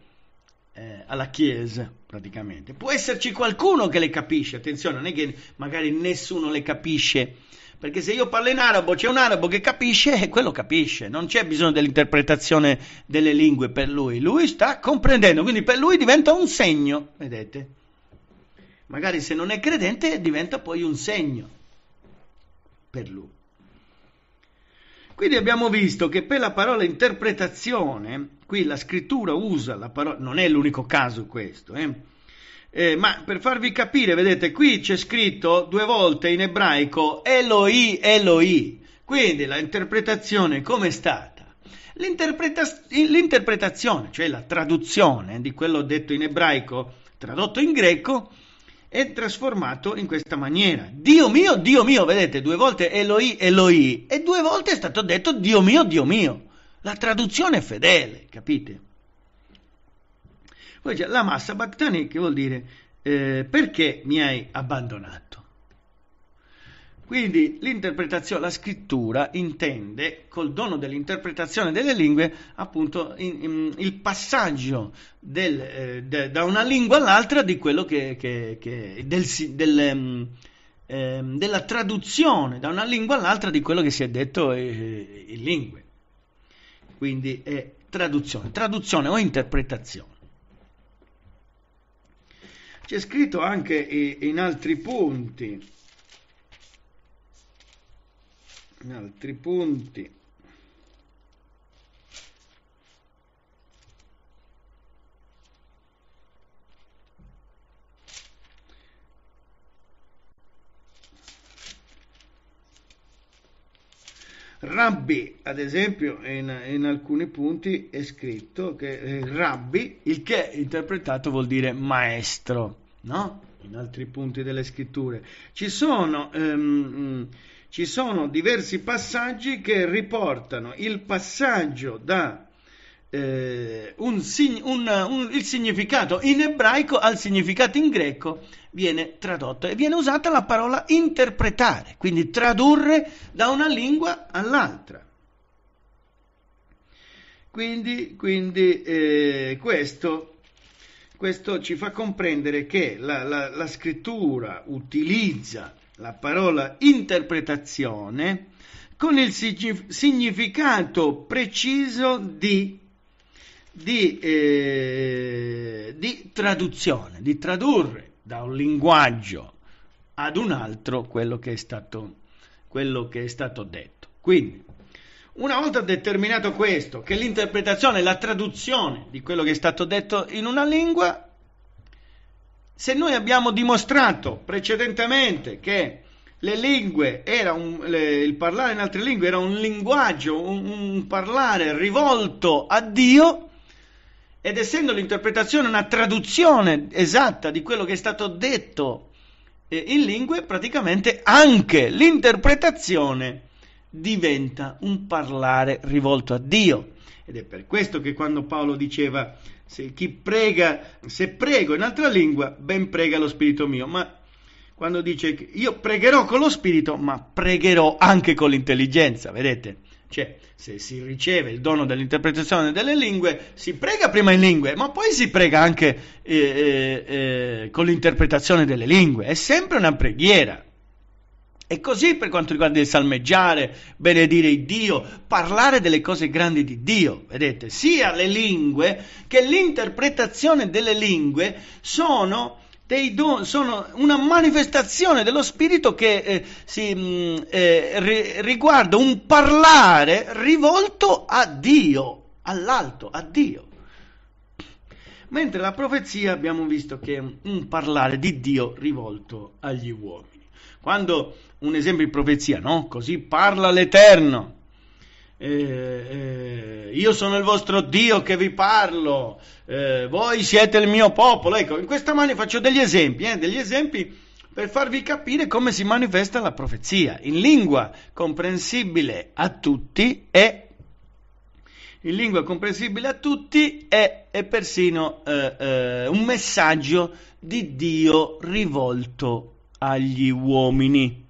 eh, alla Chiesa, praticamente. Può esserci qualcuno che le capisce, attenzione, non è che magari nessuno le capisce, perché se io parlo in arabo, c'è un arabo che capisce e quello capisce, non c'è bisogno dell'interpretazione delle lingue per lui, lui sta comprendendo, quindi per lui diventa un segno, vedete? Magari se non è credente diventa poi un segno per lui. Quindi abbiamo visto che per la parola interpretazione, qui la scrittura usa la parola, non è l'unico caso questo, eh? Eh, ma per farvi capire, vedete, qui c'è scritto due volte in ebraico Eloi, Eloi. Quindi la interpretazione come è stata? L'interpreta- l'interpretazione, cioè la traduzione di quello detto in ebraico tradotto in greco, è trasformato in questa maniera. Dio mio, Dio mio, vedete, due volte Eloi, Eloi, e due volte è stato detto Dio mio, Dio mio. La traduzione è fedele, capite? Poi c'è la massa Bactani, che vuol dire eh, perché mi hai abbandonato? Quindi l'interpretazione, la scrittura intende, col dono dell'interpretazione delle lingue, appunto in, in, il passaggio del, eh, de, da una lingua all'altra di quello che, che, che del, del, eh, della traduzione da una lingua all'altra di quello che si è detto eh, in lingue. Quindi è traduzione, traduzione o interpretazione. C'è scritto anche in altri punti in altri punti Rabbi, ad esempio, in, in, alcuni punti è scritto che eh, Rabbi, il che interpretato vuol dire maestro, no? In altri punti delle scritture. Ci sono ehm, ci sono diversi passaggi che riportano il passaggio da eh, un, un, un, il significato in ebraico al significato in greco viene tradotto e viene usata la parola interpretare, quindi tradurre da una lingua all'altra. Quindi, quindi eh, questo, questo, ci fa comprendere che la, la, la scrittura utilizza la parola interpretazione con il significato preciso di, di, eh, di traduzione, di tradurre da un linguaggio ad un altro quello che è stato, che è stato detto. Quindi, una volta determinato questo, che l'interpretazione, la traduzione di quello che è stato detto in una lingua, se noi abbiamo dimostrato precedentemente che le lingue era un, le, il parlare in altre lingue era un linguaggio, un, un parlare rivolto a Dio, ed essendo l'interpretazione una traduzione esatta di quello che è stato detto eh, in lingue, praticamente anche l'interpretazione diventa un parlare rivolto a Dio. Ed è per questo che quando Paolo diceva se chi prega, se prego in altra lingua, ben prega lo spirito mio. Ma quando dice io pregherò con lo spirito, ma pregherò anche con l'intelligenza, vedete? Cioè, se si riceve il dono dell'interpretazione delle lingue, si prega prima in lingue, ma poi si prega anche eh, eh, eh, con l'interpretazione delle lingue. È sempre una preghiera. E così per quanto riguarda il salmeggiare, benedire Dio, parlare delle cose grandi di Dio, vedete, sia le lingue che l'interpretazione delle lingue sono, don, sono una manifestazione dello Spirito che eh, si, mh, mm, eh, ri, riguarda un parlare rivolto a Dio, all'alto, a Dio. Mentre la profezia abbiamo visto che è un parlare di Dio rivolto agli uomini. Quando un esempio di profezia, no? Così parla l'Eterno. Eh, eh, io sono il vostro Dio che vi parlo, eh, voi siete il mio popolo. Ecco, in questa maniera faccio degli esempi, eh, degli esempi per farvi capire come si manifesta la profezia, in lingua comprensibile a tutti e in lingua comprensibile a tutti è, è persino eh, eh, un messaggio di Dio rivolto agli uomini.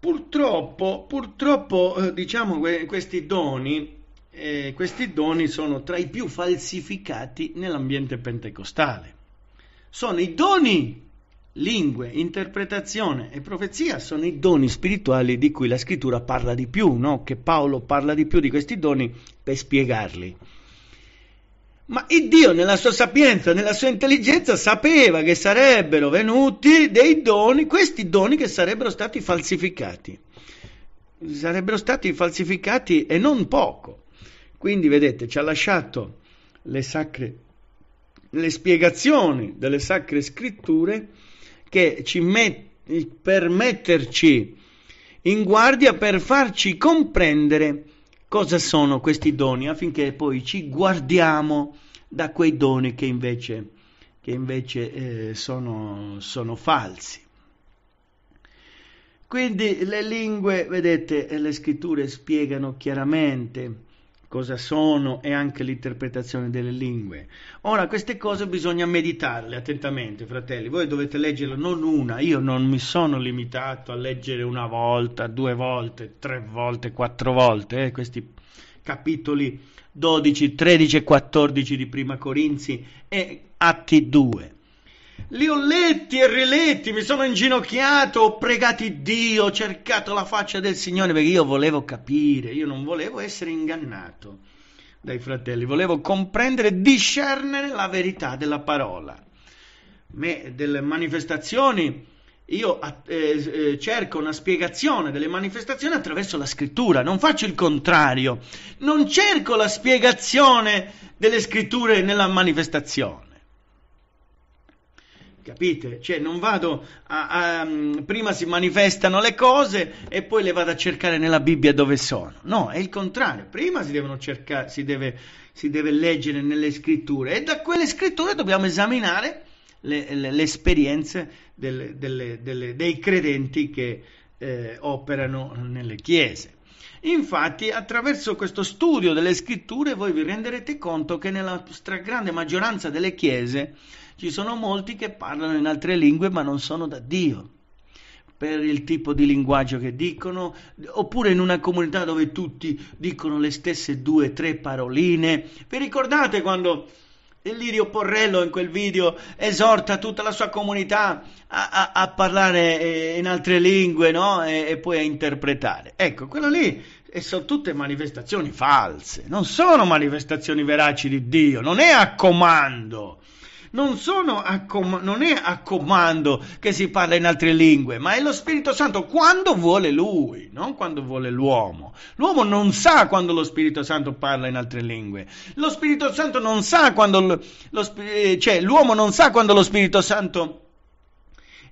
Purtroppo, purtroppo eh, diciamo, questi doni, eh, questi doni sono tra i più falsificati nell'ambiente pentecostale. Sono i doni lingue, interpretazione e profezia sono i doni spirituali di cui la scrittura parla di più, no? che Paolo parla di più di questi doni per spiegarli. Ma il Dio nella sua sapienza, nella sua intelligenza sapeva che sarebbero venuti dei doni, questi doni che sarebbero stati falsificati. Sarebbero stati falsificati e non poco. Quindi vedete, ci ha lasciato le sacre le spiegazioni delle sacre scritture che ci met- per metterci in guardia per farci comprendere cosa sono questi doni affinché poi ci guardiamo da quei doni che invece, che invece eh, sono, sono falsi. Quindi le lingue, vedete, le scritture spiegano chiaramente cosa sono e anche l'interpretazione delle lingue. Ora, queste cose bisogna meditarle attentamente, fratelli. Voi dovete leggerle non una, io non mi sono limitato a leggere una volta, due volte, tre volte, quattro volte, eh, questi capitoli 12, 13 e 14 di Prima Corinzi e Atti 2. Li ho letti e riletti, mi sono inginocchiato, ho pregato Dio, ho cercato la faccia del Signore perché io volevo capire, io non volevo essere ingannato dai fratelli, volevo comprendere, discernere la verità della parola. Me, delle manifestazioni, io eh, eh cerco una spiegazione delle manifestazioni attraverso la scrittura, non faccio il contrario, non cerco la spiegazione delle scritture nella manifestazione. Capite? Cioè, non vado a, a, mm, prima si manifestano le cose e poi le vado a cercare nella Bibbia dove sono. No, è il contrario. Prima si, devono cercare, si, deve, si deve, leggere nelle scritture e da quelle scritture dobbiamo esaminare le, le, le esperienze delle, delle, delle, dei credenti che eh, operano nelle chiese. Infatti, attraverso questo studio delle scritture, voi vi renderete conto che nella stragrande maggioranza delle chiese ci sono molti che parlano in altre lingue ma non sono da Dio per il tipo di linguaggio che dicono, oppure in una comunità dove tutti dicono le stesse due, tre paroline. Vi ricordate quando Lirio Porrello in quel video esorta tutta la sua comunità a, a, a parlare eh, in altre lingue no? e, e poi a interpretare? Ecco, quello lì e sono tutte manifestazioni false, non sono manifestazioni veraci di Dio, non è a comando non, com- non è a comando che si parla in altre lingue, ma è lo Spirito Santo quando vuole lui, non quando vuole l'uomo. L'uomo non sa quando lo Spirito Santo parla in altre lingue. Lo Spirito Santo non sa quando lo, lo, eh, cioè, l'uomo non sa quando lo Spirito Santo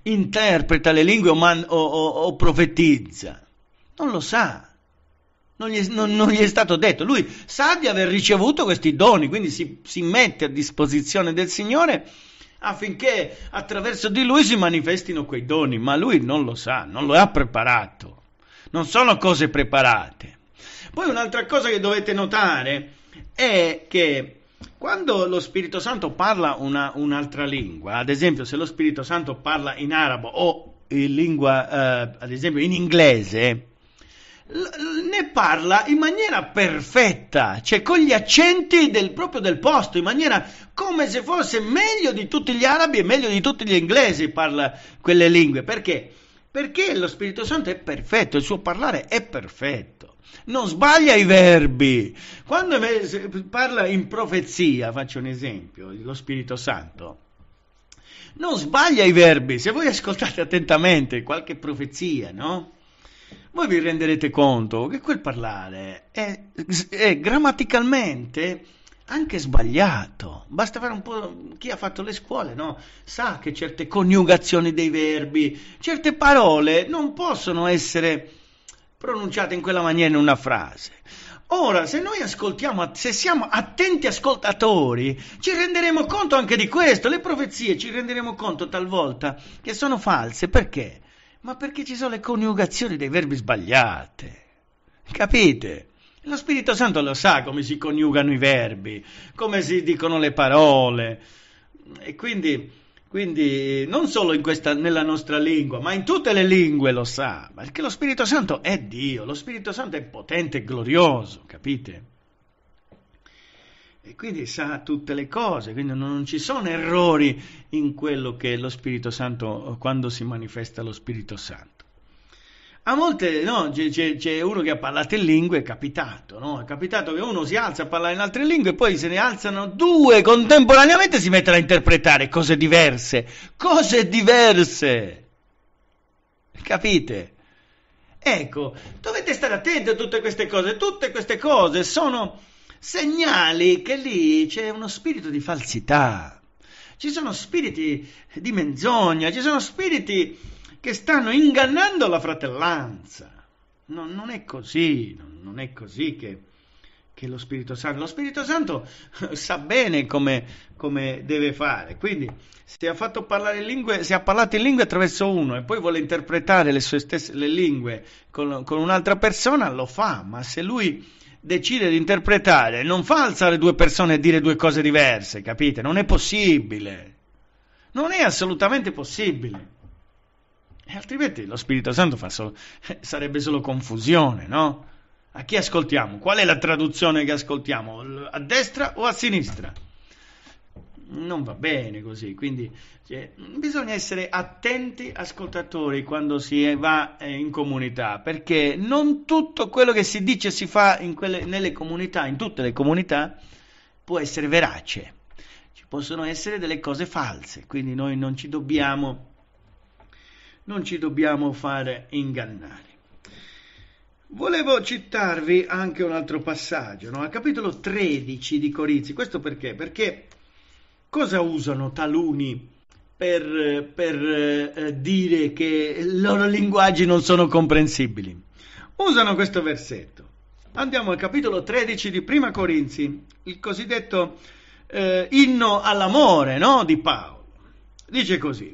interpreta le lingue o, man- o, o, o profetizza. Non lo sa non gli, non, non gli, è stato detto. Lui sa di aver ricevuto questi doni, quindi si, si mette a disposizione del Signore affinché attraverso di lui si manifestino quei doni, ma lui non lo sa, non lo ha preparato. Non sono cose preparate. Poi un'altra cosa che dovete notare è che quando lo Spirito Santo parla una, un'altra lingua, ad esempio se lo Spirito Santo parla in arabo o in lingua, eh, ad esempio in inglese, ne parla in maniera perfetta, cioè con gli accenti del, proprio del posto, in maniera come se fosse meglio di tutti gli arabi e meglio di tutti gli inglesi parla quelle lingue. Perché? Perché lo Spirito Santo è perfetto, il suo parlare è perfetto. Non sbaglia i verbi. Quando parla in profezia, faccio un esempio, lo Spirito Santo, non sbaglia i verbi. Se voi ascoltate attentamente qualche profezia, no? voi vi renderete conto che quel parlare è, è grammaticalmente anche sbagliato. Basta fare un po'. Chi ha fatto le scuole, no? Sa che certe coniugazioni dei verbi, certe parole non possono essere pronunciate in quella maniera in una frase. Ora, se noi ascoltiamo, se siamo attenti ascoltatori, ci renderemo conto anche di questo. Le profezie ci renderemo conto talvolta che sono false perché? ma perché ci sono le coniugazioni dei verbi sbagliate. Capite? Lo Spirito Santo lo sa come si coniugano i verbi, come si dicono le parole. E quindi, quindi non solo questa, nella nostra lingua, ma in tutte le lingue lo sa, perché lo Spirito Santo è Dio, lo Spirito Santo è potente e glorioso, capite? e quindi sa tutte le cose, quindi non ci sono errori in quello che lo Spirito Santo, quando si manifesta lo Spirito Santo. A volte no, c'è, c'è, uno che ha parlato in lingue, è capitato, no? È capitato che uno si alza a parlare in altre lingue e poi se ne alzano due contemporaneamente e si mettono a interpretare cose diverse, cose diverse. Capite? Ecco, dovete stare attenti a tutte queste cose, tutte queste cose sono segnali che lì c'è uno spirito di falsità, ci sono spiriti di menzogna, ci sono spiriti che stanno ingannando la fratellanza. No, non è così, non è così che, che lo Spirito Santo. Lo Spirito Santo sa bene come, come, deve fare. Quindi, se ha, fatto parlare lingue, se ha parlato in lingue attraverso uno e poi vuole interpretare le sue stesse le lingue con, con un'altra persona, lo fa. Ma se lui decide di interpretare, non fa alzare due persone e dire due cose diverse, capite? Non è possibile. Non è assolutamente possibile. E altrimenti lo Spirito Santo solo, sarebbe solo confusione, no? A chi ascoltiamo? Qual è la traduzione che ascoltiamo? A destra o a sinistra? non va bene così, quindi cioè, bisogna essere attenti ascoltatori quando si va eh, in comunità, perché non tutto quello che si dice e si fa quelle, nelle comunità, in tutte le comunità, può essere verace, ci possono essere delle cose false, quindi noi non ci dobbiamo, non ci dobbiamo fare ingannare. Volevo citarvi anche un altro passaggio, no? al capitolo 13 di Corinzi, questo perché? Perché cosa usano taluni per, per eh, dire che i loro linguaggi non sono comprensibili? Usano questo versetto. Andiamo al capitolo 13 di Prima Corinzi, il cosiddetto eh, inno all'amore no? di Paolo. Dice così.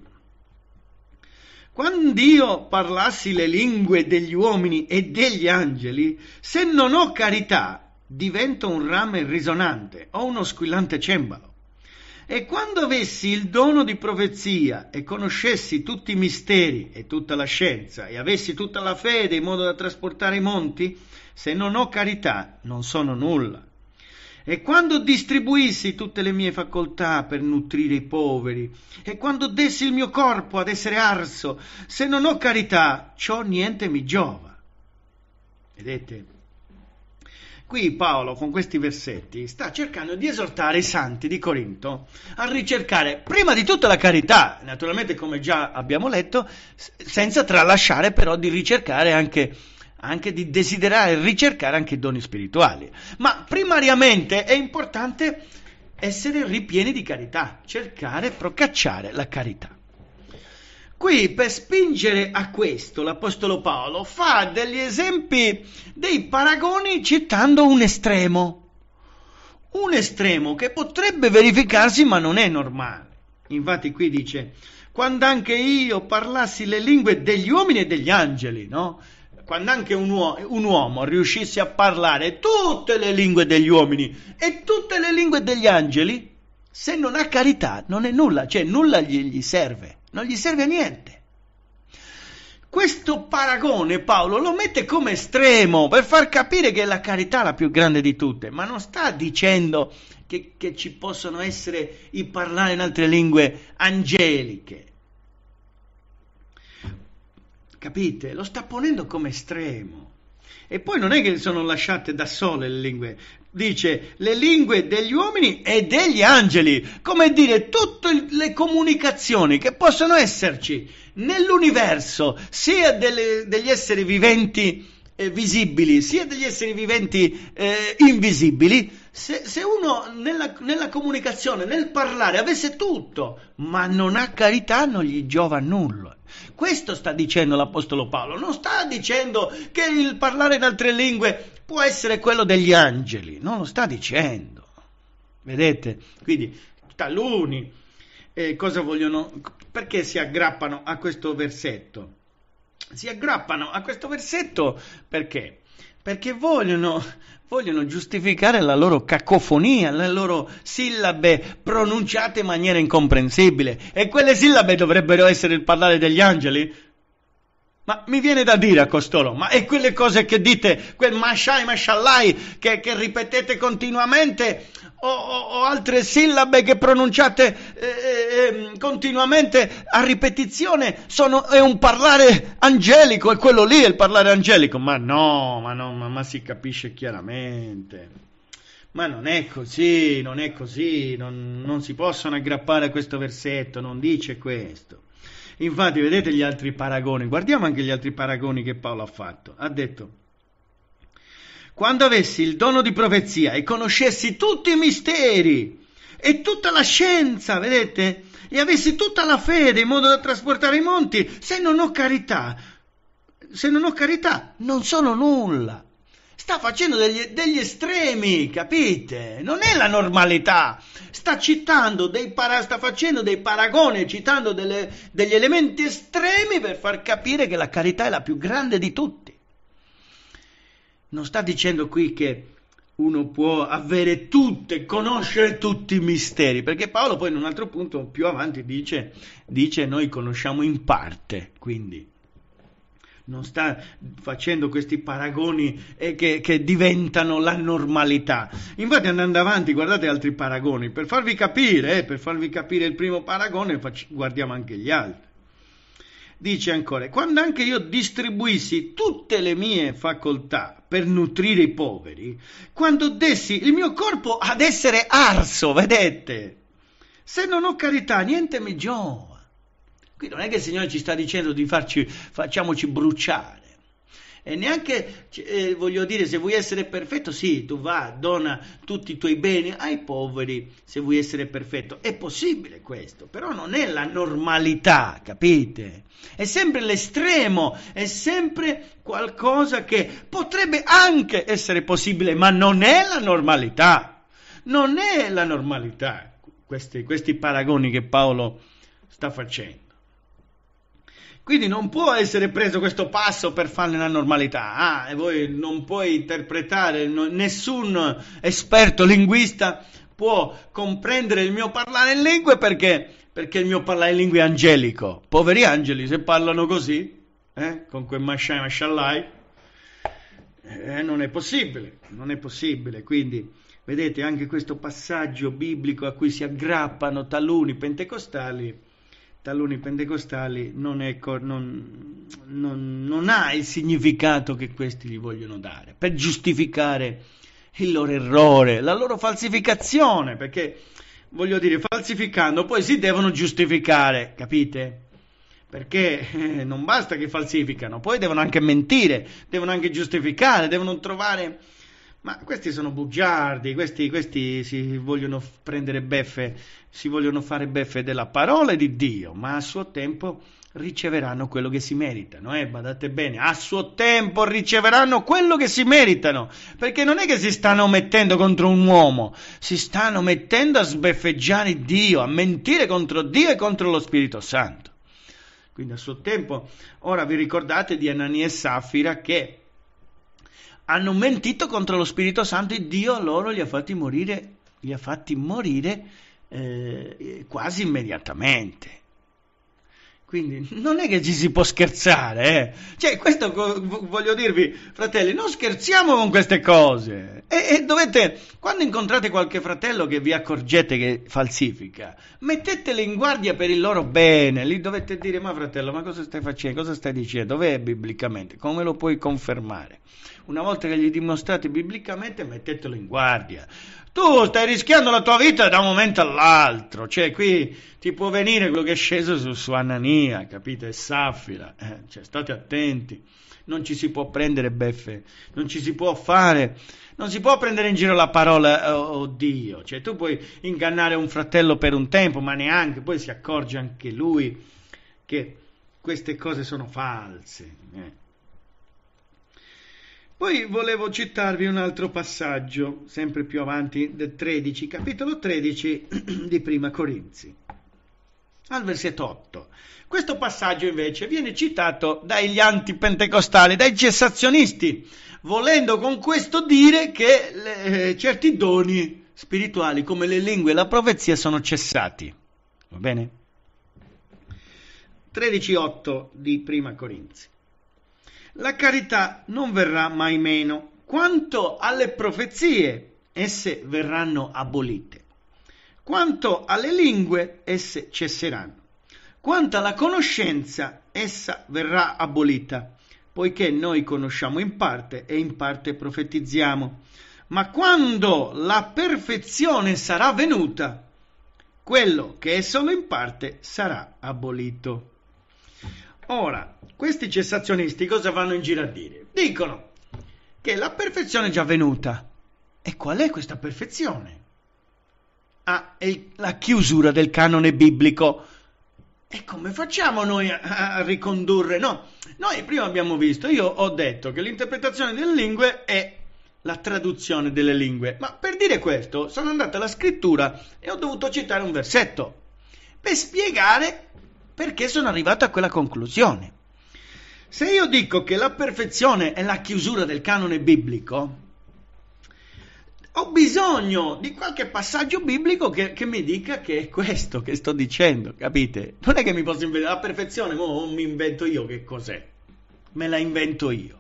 Quando io parlassi le lingue degli uomini e degli angeli, se non ho carità, divento un rame risonante o uno squillante cembalo. E quando avessi il dono di profezia e conoscessi tutti i misteri e tutta la scienza e avessi tutta la fede in modo da trasportare i monti, se non ho carità non sono nulla. E quando distribuissi tutte le mie facoltà per nutrire i poveri, e quando dessi il mio corpo ad essere arso, se non ho carità, ciò niente mi giova. Vedete? Qui Paolo, con questi versetti, sta cercando di esortare i santi di Corinto a ricercare prima di tutto la carità, naturalmente come già abbiamo letto, senza tralasciare però di ricercare anche anche di desiderare ricercare anche i doni spirituali. Ma primariamente è importante essere ripieni di carità, cercare, procacciare la carità. Qui per spingere a questo l'Apostolo Paolo fa degli esempi, dei paragoni citando un estremo, un estremo che potrebbe verificarsi ma non è normale. Infatti qui dice, quando anche io parlassi le lingue degli uomini e degli angeli, no? Quando anche un, uo- un uomo riuscisse a parlare tutte le lingue degli uomini e tutte le lingue degli angeli, se non ha carità non è nulla, cioè nulla gli, gli serve non gli serve a niente. Questo paragone Paolo lo mette come estremo per far capire che è la carità la più grande di tutte, ma non sta dicendo che, che ci possono essere i parlare in altre lingue angeliche. Capite? Lo sta ponendo come estremo. E poi non è che sono lasciate da sole le lingue dice le lingue degli uomini e degli angeli, come dire tutte le comunicazioni che possono esserci nell'universo, sia delle, degli esseri viventi eh, visibili, sia degli esseri viventi eh, invisibili, se, se uno nella, nella, comunicazione, nel parlare avesse tutto, ma non ha carità, non gli giova nulla. Questo sta dicendo l'Apostolo Paolo, non sta dicendo che il parlare in altre lingue può essere quello degli angeli, non lo sta dicendo. Vedete? Quindi taluni eh, cosa vogliono perché si aggrappano a questo versetto? Si aggrappano a questo versetto perché? Perché vogliono, vogliono giustificare la loro cacofonia, le loro sillabe pronunciate in maniera incomprensibile. E quelle sillabe dovrebbero essere il parlare degli angeli? Ma mi viene da dire a costoro, ma è quelle cose che dite, quel mashai, mashallai, che, che ripetete continuamente, o, o, o, altre sillabe che pronunciate eh, eh, ehm, continuamente a ripetizione, sono, è un parlare angelico, è quello lì è il parlare angelico. Ma no, ma no, ma, ma si capisce chiaramente. Ma non è così, non è così, non, non si possono aggrappare a questo versetto, non dice questo. Infatti, vedete gli altri paragoni, guardiamo anche gli altri paragoni che Paolo ha fatto. Ha detto, quando avessi il dono di profezia e conoscessi tutti i misteri e tutta la scienza, vedete, e avessi tutta la fede in modo da trasportare i monti, se non ho carità, se non ho carità, non sono nulla sta facendo degli, degli, estremi, capite? Non è la normalità. Sta citando dei para, sta facendo dei paragoni, citando delle, degli elementi estremi per far capire che la carità è la più grande di tutti. Non sta dicendo qui che uno può avere tutte, conoscere tutti i misteri, perché Paolo poi in un altro punto più avanti dice, dice noi conosciamo in parte, quindi non sta facendo questi paragoni eh, che, che, diventano la normalità. Infatti andando avanti guardate altri paragoni, per farvi capire, eh, per farvi capire il primo paragone fac- guardiamo anche gli altri. Dice ancora, quando anche io distribuissi tutte le mie facoltà per nutrire i poveri, quando dessi il mio corpo ad essere arso, vedete, se non ho carità niente mi giova. Qui non è che il Signore ci sta dicendo di farci, facciamoci bruciare. E neanche, eh, voglio dire, se vuoi essere perfetto, sì, tu va, dona tutti i tuoi beni ai poveri, se vuoi essere perfetto. È possibile questo, però non è la normalità, capite? È sempre l'estremo, è sempre qualcosa che potrebbe anche essere possibile, ma non è la normalità. Non è la normalità questi, questi paragoni che Paolo sta facendo. Quindi non può essere preso questo passo per farne la normalità. Ah, e voi non puoi interpretare, no, nessun esperto linguista può comprendere il mio parlare in lingue perché, perché il mio parlare in lingue è angelico. Poveri angeli, se parlano così, eh, con quel mashallah, mashallah eh, non è possibile, non è possibile. Quindi, vedete, anche questo passaggio biblico a cui si aggrappano taluni pentecostali talloni pentecostali non, è, non, non, non, ha il significato che questi gli vogliono dare per giustificare il loro errore, la loro falsificazione, perché voglio dire, falsificando poi si devono giustificare, capite? Perché eh, non basta che falsificano, poi devono anche mentire, devono anche giustificare, devono trovare ma questi sono bugiardi, questi, questi, si vogliono prendere beffe, si vogliono fare beffe della parola di Dio, ma a suo tempo riceveranno quello che si meritano, eh, badate bene, a suo tempo riceveranno quello che si meritano, perché non è che si stanno mettendo contro un uomo, si stanno mettendo a sbeffeggiare Dio, a mentire contro Dio e contro lo Spirito Santo. Quindi a suo tempo, ora vi ricordate di Anania e Safira che hanno mentito contro lo Spirito Santo e Dio loro li ha fatti morire, li ha fatti morire eh, quasi immediatamente. Quindi non è che ci si può scherzare, eh. cioè questo voglio dirvi, fratelli, non scherziamo con queste cose. E, e, dovete, quando incontrate qualche fratello che vi accorgete che falsifica, mettetele in guardia per il loro bene, lì dovete dire, ma fratello, ma cosa stai facendo, cosa stai dicendo, dov'è biblicamente, come lo puoi confermare? una volta che gli dimostrate biblicamente, mettetelo in guardia. Tu stai rischiando la tua vita da un momento all'altro, cioè qui ti può venire quello che è sceso su, su Anania, capito? E Saffira, eh, cioè state attenti, non ci si può prendere beffe, non ci si può fare, non si può prendere in giro la parola oh, oh Dio, cioè tu puoi ingannare un fratello per un tempo, ma neanche, poi si accorge anche lui che queste cose sono false. Eh. Poi volevo citarvi un altro passaggio, sempre più avanti del 13, capitolo 13 di Prima Corinzi, al versetto 8. Questo passaggio invece viene citato dagli antipentecostali, dai cessazionisti, volendo con questo dire che le, eh, certi doni spirituali come le lingue e la profezia sono cessati. Va bene? 13.8 di Prima Corinzi la carità non verrà mai meno. Quanto alle profezie, esse verranno abolite. Quanto alle lingue, esse cesseranno. Quanto alla conoscenza, essa verrà abolita, poiché noi conosciamo in parte e in parte profetizziamo. Ma quando la perfezione sarà venuta, quello che è solo in parte sarà abolito. Ora, questi cessazionisti cosa vanno in giro a dire? Dicono che la perfezione è già venuta. E qual è questa perfezione? Ah, è la chiusura del canone biblico. E come facciamo noi a, a ricondurre? No, noi prima abbiamo visto, io ho detto che l'interpretazione delle lingue è la traduzione delle lingue. Ma per dire questo sono andato alla scrittura e ho dovuto citare un versetto per spiegare perché sono arrivato a quella conclusione. Se io dico che la perfezione è la chiusura del canone biblico, ho bisogno di qualche passaggio biblico che, che, mi dica che è questo che sto dicendo, capite? Non è che mi posso inventare la perfezione, ma non mi invento io che cos'è, me la invento io.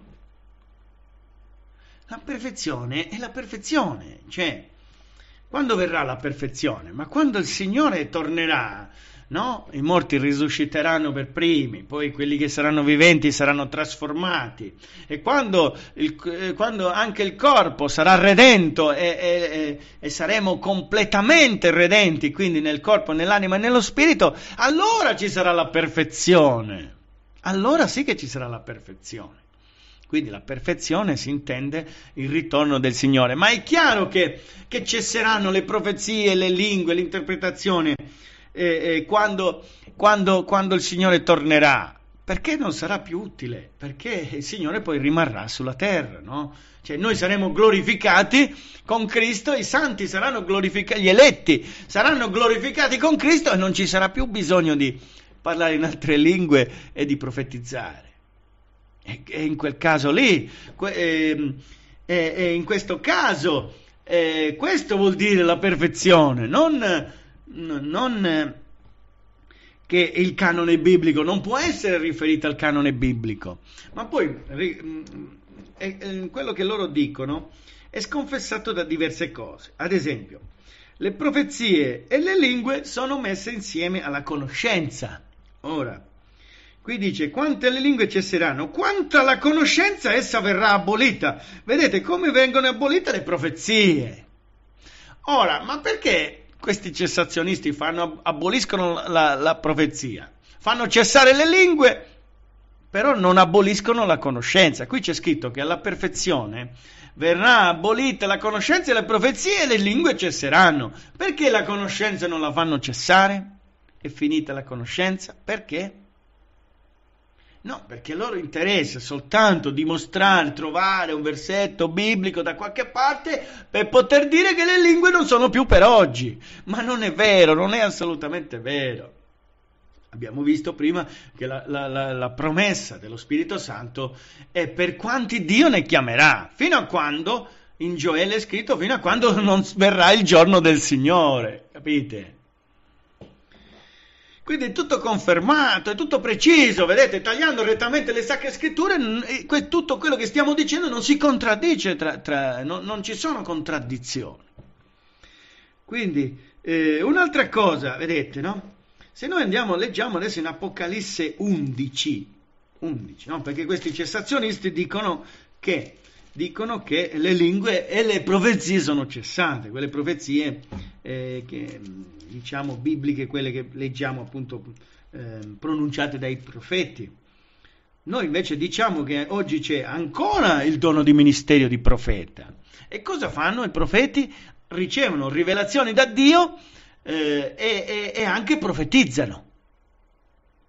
La perfezione è la perfezione, cioè, quando verrà la perfezione? Ma quando il Signore tornerà no? I morti risusciteranno per primi, poi quelli che saranno viventi saranno trasformati e quando, il, eh, quando anche il corpo sarà redento e, e, e, saremo completamente redenti, quindi nel corpo, nell'anima e nello spirito, allora ci sarà la perfezione. Allora sì che ci sarà la perfezione. Quindi la perfezione si intende il ritorno del Signore. Ma è chiaro che, che cesseranno le profezie, le lingue, l'interpretazione eh, eh, quando, quando, quando il Signore tornerà? Perché non sarà più utile? Perché il Signore poi rimarrà sulla terra, no? Cioè noi saremo glorificati con Cristo, i santi saranno glorificati, gli eletti saranno glorificati con Cristo e non ci sarà più bisogno di parlare in altre lingue e di profetizzare. E, e in quel caso lì, ehm, e, e in questo caso, eh, questo vuol dire la perfezione, non non eh, che il canone biblico non può essere riferito al canone biblico, ma poi mm, quello che loro dicono è sconfessato da diverse cose. Ad esempio, le profezie e le lingue sono messe insieme alla conoscenza. Ora, qui dice quante le lingue cesseranno, quanta la conoscenza essa verrà abolita. Vedete come vengono abolite le profezie. Ora, ma perché questi cessazionisti fanno, aboliscono la, la profezia, fanno cessare le lingue, però non aboliscono la conoscenza. Qui c'è scritto che alla perfezione verrà abolita la conoscenza e le profezie e le lingue cesseranno. Perché la conoscenza non la fanno cessare? È finita la conoscenza? Perché? No, perché loro interessa soltanto dimostrare, trovare un versetto biblico da qualche parte per poter dire che le lingue non sono più per oggi. Ma non è vero, non è assolutamente vero. Abbiamo visto prima che la, la, la, la promessa dello Spirito Santo è per quanti Dio ne chiamerà, fino a quando, in Gioele è scritto, fino a quando non verrà il giorno del Signore, capite? Quindi è tutto confermato, è tutto preciso, vedete, tagliando rettamente le sacre scritture, tutto quello che stiamo dicendo non si contraddice, tra, tra, non, non ci sono contraddizioni. Quindi, eh, un'altra cosa, vedete, no? Se noi andiamo, leggiamo adesso in Apocalisse 11, 11 no? perché questi cessazionisti dicono che, dicono che, le lingue e le profezie sono cessate, quelle profezie eh, che diciamo, bibliche, quelle che leggiamo appunto eh, pronunciate dai profeti. Noi invece diciamo che oggi c'è ancora il dono di ministerio di profeta. E cosa fanno i profeti? Ricevono rivelazioni da Dio eh, e, e, anche profetizzano.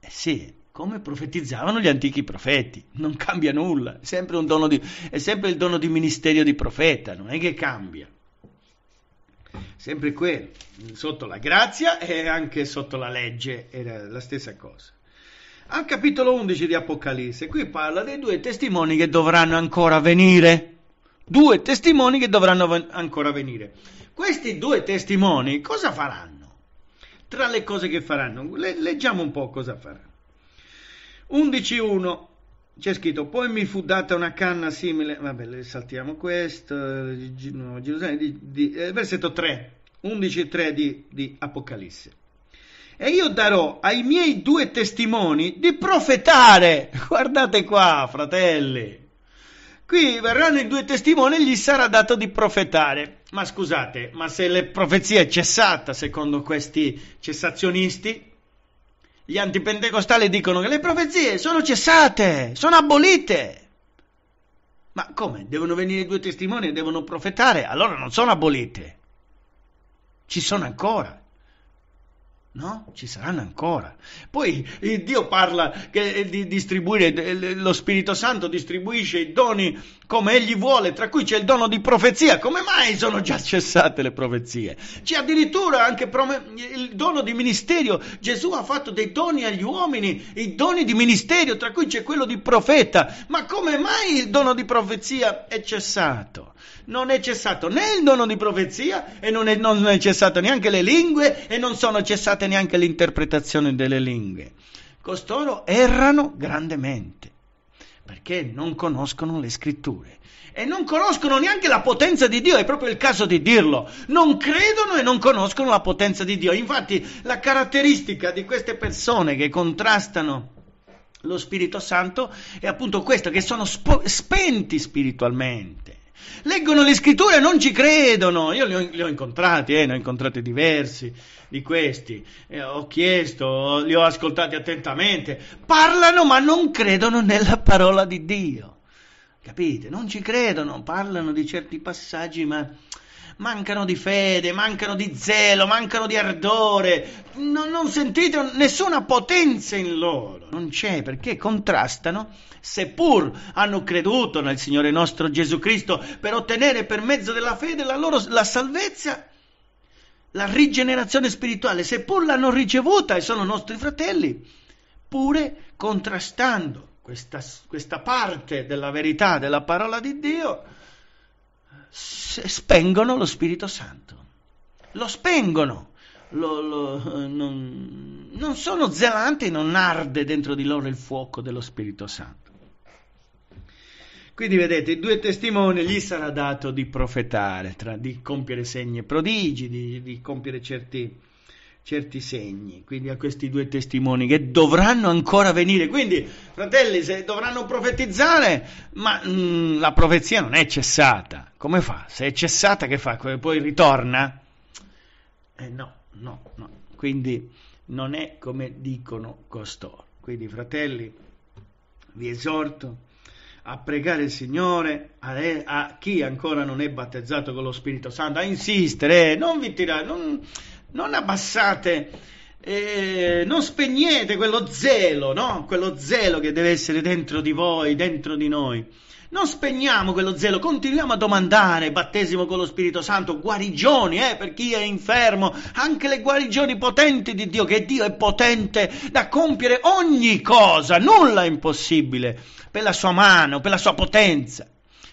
Eh sì, come profetizzavano gli antichi profeti, non cambia nulla, è sempre, di, è sempre il dono di ministerio di profeta, non è che cambia. Sempre quello, sotto la grazia e anche sotto la legge era la stessa cosa. Al capitolo 11 di Apocalisse, qui parla dei due testimoni che dovranno ancora venire. Due testimoni che dovranno ven- ancora venire. Questi due testimoni cosa faranno? Tra le cose che faranno, le- leggiamo un po' cosa faranno. 11.1 c'è scritto poi mi fu data una canna simile vabbè saltiamo questo eh, versetto 3 11 e 3 di, di Apocalisse e io darò ai miei due testimoni di profetare guardate qua fratelli qui verranno i due testimoni e gli sarà dato di profetare ma scusate ma se la profezia è cessata secondo questi cessazionisti gli antipentecostali dicono che le profezie sono cessate, sono abolite. Ma come? Devono venire due testimoni e devono profetare? Allora non sono abolite. Ci sono ancora. No? Ci saranno ancora. Poi eh, Dio parla che, eh, di distribuire, eh, lo Spirito Santo distribuisce i doni come Egli vuole, tra cui c'è il dono di profezia. Come mai sono già cessate le profezie? C'è addirittura anche il dono di ministero. Gesù ha fatto dei doni agli uomini, i doni di ministero, tra cui c'è quello di profeta. Ma come mai il dono di profezia è cessato? non è cessato né il dono di profezia e non è, non è cessato neanche le lingue e non sono cessate neanche l'interpretazione delle lingue. Costoro errano grandemente perché non conoscono le scritture e non conoscono neanche la potenza di Dio, è proprio il caso di dirlo. Non credono e non conoscono la potenza di Dio. Infatti, la caratteristica di queste persone che contrastano lo Spirito Santo è appunto questa, che sono spo- spenti spiritualmente. Leggono le scritture e non ci credono. Io li ho, li ho incontrati, eh, ne ho incontrati diversi di questi. Eh, ho chiesto, li ho ascoltati attentamente. Parlano ma non credono nella parola di Dio. Capite? Non ci credono, parlano di certi passaggi ma mancano di fede, mancano di zelo, mancano di ardore, non, non sentite nessuna potenza in loro, non c'è perché contrastano, seppur hanno creduto nel Signore nostro Gesù Cristo per ottenere per mezzo della fede la loro la salvezza la rigenerazione spirituale, seppur l'hanno ricevuta e sono nostri fratelli, pure contrastando questa, questa parte della verità della parola di Dio, spengono lo Spirito Santo. Lo spengono. Lo, lo, non, non sono zelanti, non arde dentro di loro il fuoco dello Spirito Santo. Quindi vedete, i due testimoni gli sarà dato di profetare, tra, di compiere segni e prodigi, di, di compiere certi certi segni, quindi a questi due testimoni che dovranno ancora venire. Quindi, fratelli, se dovranno profetizzare, ma mh, mm, la profezia non è cessata. Come fa? Se è cessata, che fa? Poi ritorna? Eh no, no, no. Quindi non è come dicono costoro. Quindi, fratelli, vi esorto a pregare il Signore a, a, chi ancora non è battezzato con lo Spirito Santo, a insistere, eh, non vi tirare, non, non abbassate, eh, non spegnete quello zelo, no? quello zelo che deve essere dentro di voi, dentro di noi. Non spegniamo quello zelo, continuiamo a domandare battesimo con lo Spirito Santo, guarigioni eh, per chi è infermo, anche le guarigioni potenti di Dio, che Dio è potente da compiere ogni cosa, nulla è impossibile per la sua mano, per la sua potenza.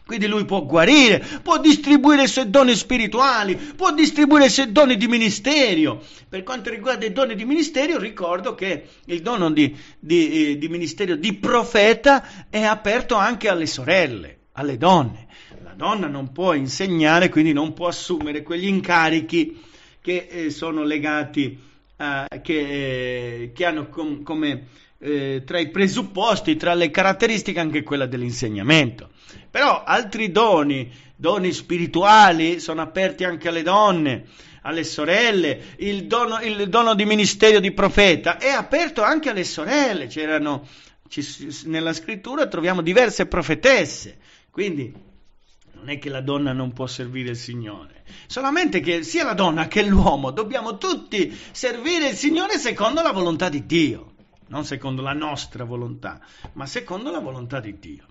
Quindi lui può guarire, può distribuire i suoi doni spirituali, può distribuire i suoi doni di ministero. Per quanto riguarda i doni di ministero, ricordo che il dono di, di, eh, di ministero di profeta è aperto anche alle sorelle, alle donne. La donna non può insegnare, quindi non può assumere quegli incarichi che eh, sono legati, a, che, eh, che hanno com, come eh, tra i presupposti, tra le caratteristiche anche quella dell'insegnamento. Però altri doni, doni spirituali, sono aperti anche alle donne, alle sorelle. Il dono, il dono di ministero di profeta è aperto anche alle sorelle. C'erano, ci, nella scrittura troviamo diverse profetesse. Quindi non è che la donna non può servire il Signore, solamente che sia la donna che l'uomo dobbiamo tutti servire il Signore secondo la volontà di Dio, non secondo la nostra volontà, ma secondo la volontà di Dio.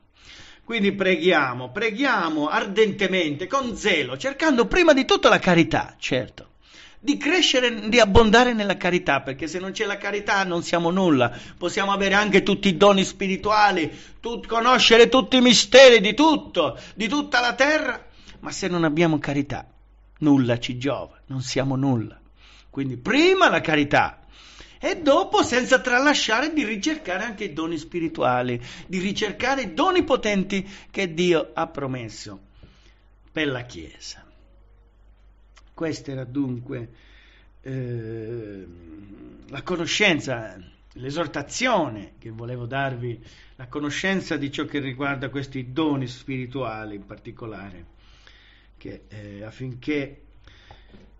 Quindi preghiamo, preghiamo ardentemente, con zelo, cercando prima di tutto la carità, certo di crescere, di abbondare nella carità, perché se non c'è la carità non siamo nulla. Possiamo avere anche tutti i doni spirituali, tut, conoscere tutti i misteri di tutto, di tutta la terra, ma se non abbiamo carità, nulla ci giova, non siamo nulla. Quindi prima la carità, e dopo senza tralasciare di ricercare anche i doni spirituali, di ricercare i doni potenti che Dio ha promesso per la Chiesa. Questa era dunque eh, la conoscenza, l'esortazione che volevo darvi, la conoscenza di ciò che riguarda questi doni spirituali in particolare, che, eh, affinché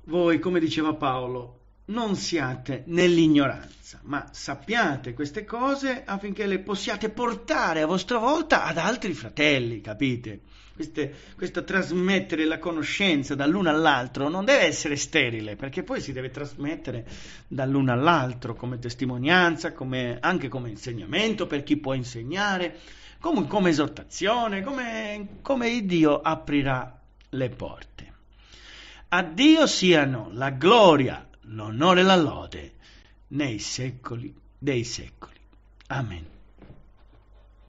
voi, come diceva Paolo, non siate nell'ignoranza, ma sappiate queste cose affinché le possiate portare a vostra volta ad altri fratelli, capite? Queste, questo trasmettere la conoscenza dall'uno all'altro non deve essere sterile, perché poi si deve trasmettere dall'uno all'altro come testimonianza, come, anche come insegnamento per chi può insegnare, come, come esortazione, come, come Dio aprirà le porte. A Dio siano la gloria l'onore e la lode nei secoli dei secoli. Amen.